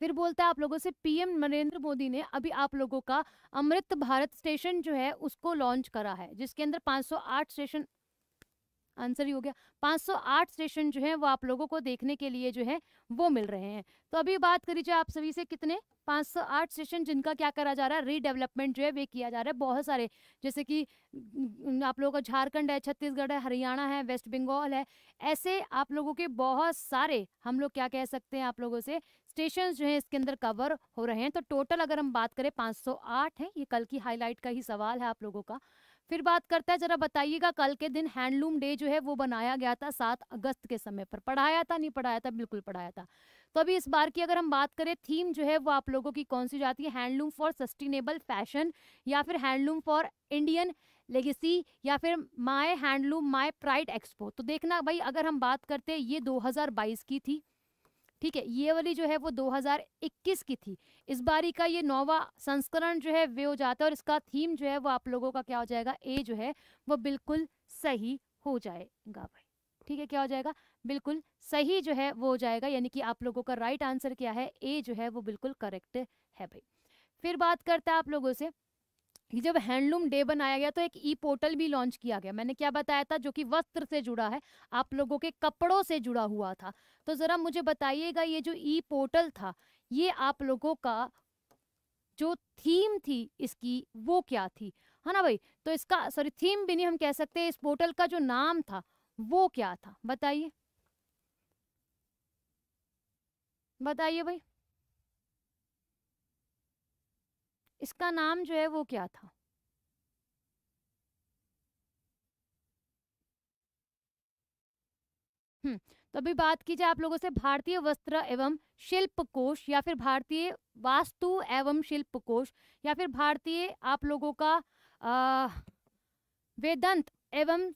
फिर बोलता है आप लोगों से पीएम नरेंद्र मोदी ने अभी आप लोगों का अमृत भारत स्टेशन जो है उसको लॉन्च करा है जिसके अंदर 508 स्टेशन आंसर ही हो गया 508 स्टेशन जो है वो आप लोगों को देखने के लिए जो है वो मिल रहे हैं तो अभी बात करी जाए आप सभी से कितने 508 स्टेशन जिनका क्या करा जा रहा है रीडेवलपमेंट जो है वे किया जा रहा है बहुत सारे जैसे कि आप लोगों का झारखंड है छत्तीसगढ़ है हरियाणा है वेस्ट बंगाल है ऐसे आप लोगों के बहुत सारे हम लोग क्या कह सकते हैं आप लोगों से स्टेशन जो है इसके अंदर कवर हो रहे हैं तो टोटल अगर हम बात करें पाँच है ये कल की हाईलाइट का ही सवाल है आप लोगों का फिर बात करते हैं जरा बताइएगा कल के दिन हैंडलूम डे जो है वो बनाया गया था सात अगस्त के समय पर पढ़ाया था नहीं पढ़ाया था बिल्कुल पढ़ाया था तो अभी इस बार की अगर हम बात करें थीम जो है वो आप लोगों की कौन सी जाती है हैंडलूम फॉर सस्टेनेबल फैशन या फिर हैंडलूम फॉर इंडियन लेगेसी या फिर my handloom my pride expo तो देखना भाई अगर हम बात करते ये 2022 की थी ठीक है ये वाली जो है वो 2021 की थी इस बारी का ये नोवा संस्करण जो है वे हो जाता है और इसका थीम जो है वो आप लोगों का क्या हो जाएगा ए जो है वो बिल्कुल सही हो जाएगा भाई ठीक है क्या हो जाएगा बिल्कुल सही जो है वो हो जाएगा यानी कि आप लोगों का राइट आंसर क्या है ए जो है वो बिल्कुल करेक्ट है भाई फिर बात करते हैं आप लोगों से जब हैंडलूम डे बनाया गया तो एक ई पोर्टल भी लॉन्च किया गया मैंने क्या बताया था जो कि वस्त्र से जुड़ा है आप लोगों के कपड़ों से जुड़ा हुआ था तो ज़रा मुझे बताइएगा ये जो ई पोर्टल था ये आप लोगों का जो थीम थी इसकी वो क्या थी है ना भाई तो इसका सॉरी थीम भी नहीं हम कह सकते इस पोर्टल का जो नाम था वो क्या था बताइए बताइए भाई इसका नाम जो है वो क्या था हम्म तो अभी बात की जाए आप लोगों से भारतीय वस्त्र एवं शिल्प कोश या फिर भारतीय वास्तु एवं शिल्प कोश या फिर भारतीय आप लोगों का आ, वेदंत एवं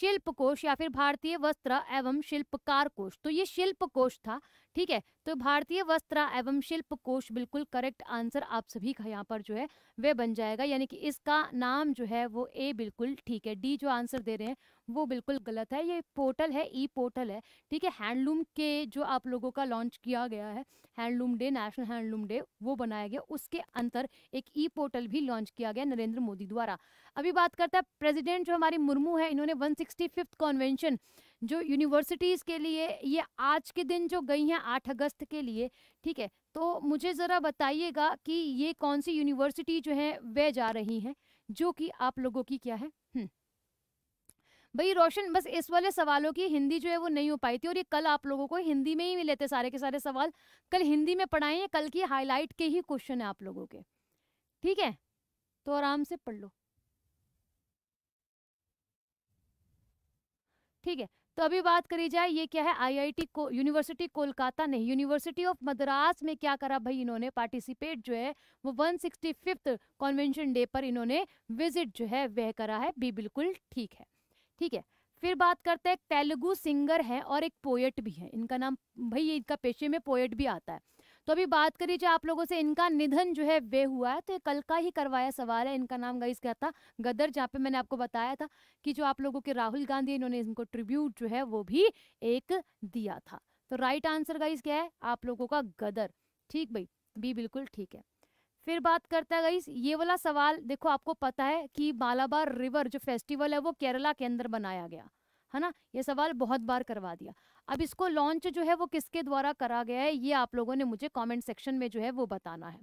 शिल्प कोश या फिर भारतीय वस्त्र एवं शिल्पकार कोश तो ये शिल्प कोश था ठीक है तो भारतीय वस्त्र एवं शिल्प कोष बिल्कुल करेक्ट आंसर आप सभी का यहाँ पर जो है वह बन जाएगा यानी कि इसका नाम जो है वो ए बिल्कुल ठीक है डी जो आंसर दे रहे हैं वो बिल्कुल गलत है ये पोर्टल है ई पोर्टल है ठीक है हैंडलूम के जो आप लोगों का लॉन्च किया गया है handloom day national handloom day वो बनाया गया उसके अंतर एक ई पोर्टल भी लॉन्च किया गया नरेंद्र मोदी द्वारा अभी बात करता है प्रेसिडेंट जो हमारी मुर्मू है इन्होंने वन सिक्सटी कॉन्वेंशन जो यूनिवर्सिटीज़ के लिए ये आज के दिन जो गई हैं आठ अगस्त के लिए ठीक है तो मुझे ज़रा बताइएगा कि ये कौन सी यूनिवर्सिटी जो है वह जा रही हैं जो कि आप लोगों की क्या है हम्म। भाई रोशन बस इस वाले सवालों की हिंदी जो है वो नहीं हो पाई थी और ये कल आप लोगों को हिंदी में ही मिले थे सारे के सारे सवाल कल हिंदी में पढ़ाए हैं कल की हाईलाइट के ही क्वेश्चन है आप लोगों के ठीक है तो आराम से पढ़ लो ठीक है तो अभी बात करी जाए ये क्या है आईआईटी को यूनिवर्सिटी कोलकाता नहीं यूनिवर्सिटी ऑफ मद्रास में क्या करा भाई इन्होंने पार्टिसिपेट जो है वो one sixty fifth convention day पर इन्होंने विजिट जो है वह करा है भी बिल्कुल ठीक है ठीक है फिर बात करते हैं तेलुगु सिंगर हैं और एक पोएट भी है इनका नाम भाई इनका पेशे में पोएट भी आता है तो अभी बात करी जो आप लोगों से इनका निधन जो है वे हुआ है तो ये कल का ही करवाया सवाल है इनका नाम गाइस क्या था गदर जहाँ पे मैंने आपको बताया था कि जो आप लोगों के राहुल गांधी इन्होंने इनको ट्रिब्यूट जो है वो भी एक दिया था तो राइट आंसर गाइस क्या है आप लोगों का गदर ठीक भाई बी बिल्कुल ठीक है फिर बात करता है गाइस ये वाला सवाल देखो आपको पता है कि मालाबार रिवर जो फेस्टिवल है वो केरला के अंदर बनाया गया है ना ये सवाल बहुत बार करवा दिया अब इसको लॉन्च जो है वो किसके द्वारा करा गया है ये आप लोगों ने मुझे कमेंट सेक्शन में जो है वो बताना है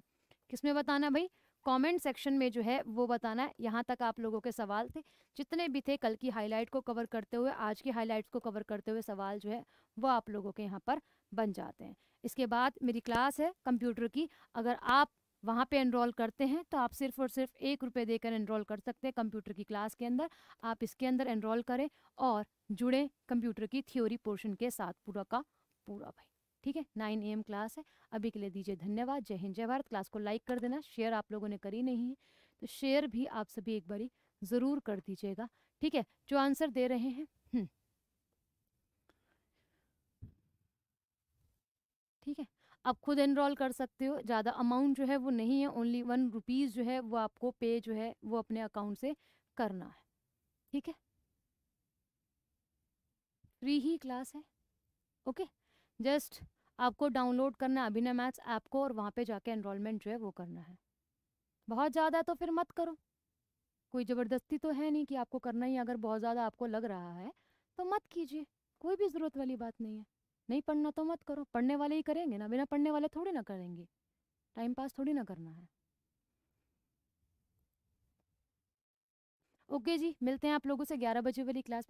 किस में बताना भाई कमेंट सेक्शन में जो है वो बताना है यहाँ तक आप लोगों के सवाल थे जितने भी थे कल की हाईलाइट को कवर करते हुए आज की हाईलाइट्स को कवर करते हुए सवाल जो है वो आप लोगों के यहाँ पर बन जाते हैं इसके बाद मेरी क्लास है कंप्यूटर की अगर आप वहाँ पे एनरोल करते हैं तो आप सिर्फ और सिर्फ एक रुपये देकर एनरोल कर सकते हैं कंप्यूटर की क्लास के अंदर आप इसके अंदर एनरोल करें और जुड़े कंप्यूटर की थ्योरी पोर्शन के साथ पूरा का पूरा भाई ठीक है नाइन ए क्लास है अभी के लिए दीजिए धन्यवाद जय हिंद जय भारत क्लास को लाइक कर देना शेयर आप लोगों ने करी नहीं है तो शेयर भी आप सभी एक बारी ज़रूर कर दीजिएगा ठीक है जो आंसर दे रहे हैं हम्म। ठीक है आप खुद एनरोल कर सकते हो ज़्यादा अमाउंट जो है वो नहीं है ओनली वन रुपीज़ जो है वो आपको पे जो है वो अपने अकाउंट से करना है ठीक है फ्री ही क्लास है ओके जस्ट आपको डाउनलोड करना है अभिनय मैथ्स ऐप को और वहाँ पे जाके एनरोलमेंट जो है वो करना है बहुत ज़्यादा तो फिर मत करो कोई ज़बरदस्ती तो है नहीं कि आपको करना ही अगर बहुत ज़्यादा आपको लग रहा है तो मत कीजिए कोई भी ज़रूरत वाली बात नहीं है नहीं पढ़ना तो मत करो पढ़ने वाले ही करेंगे ना बिना पढ़ने वाले थोड़ी ना करेंगे टाइम पास थोड़ी ना करना है ओके जी मिलते हैं आप लोगों से ग्यारह बजे वाली क्लास में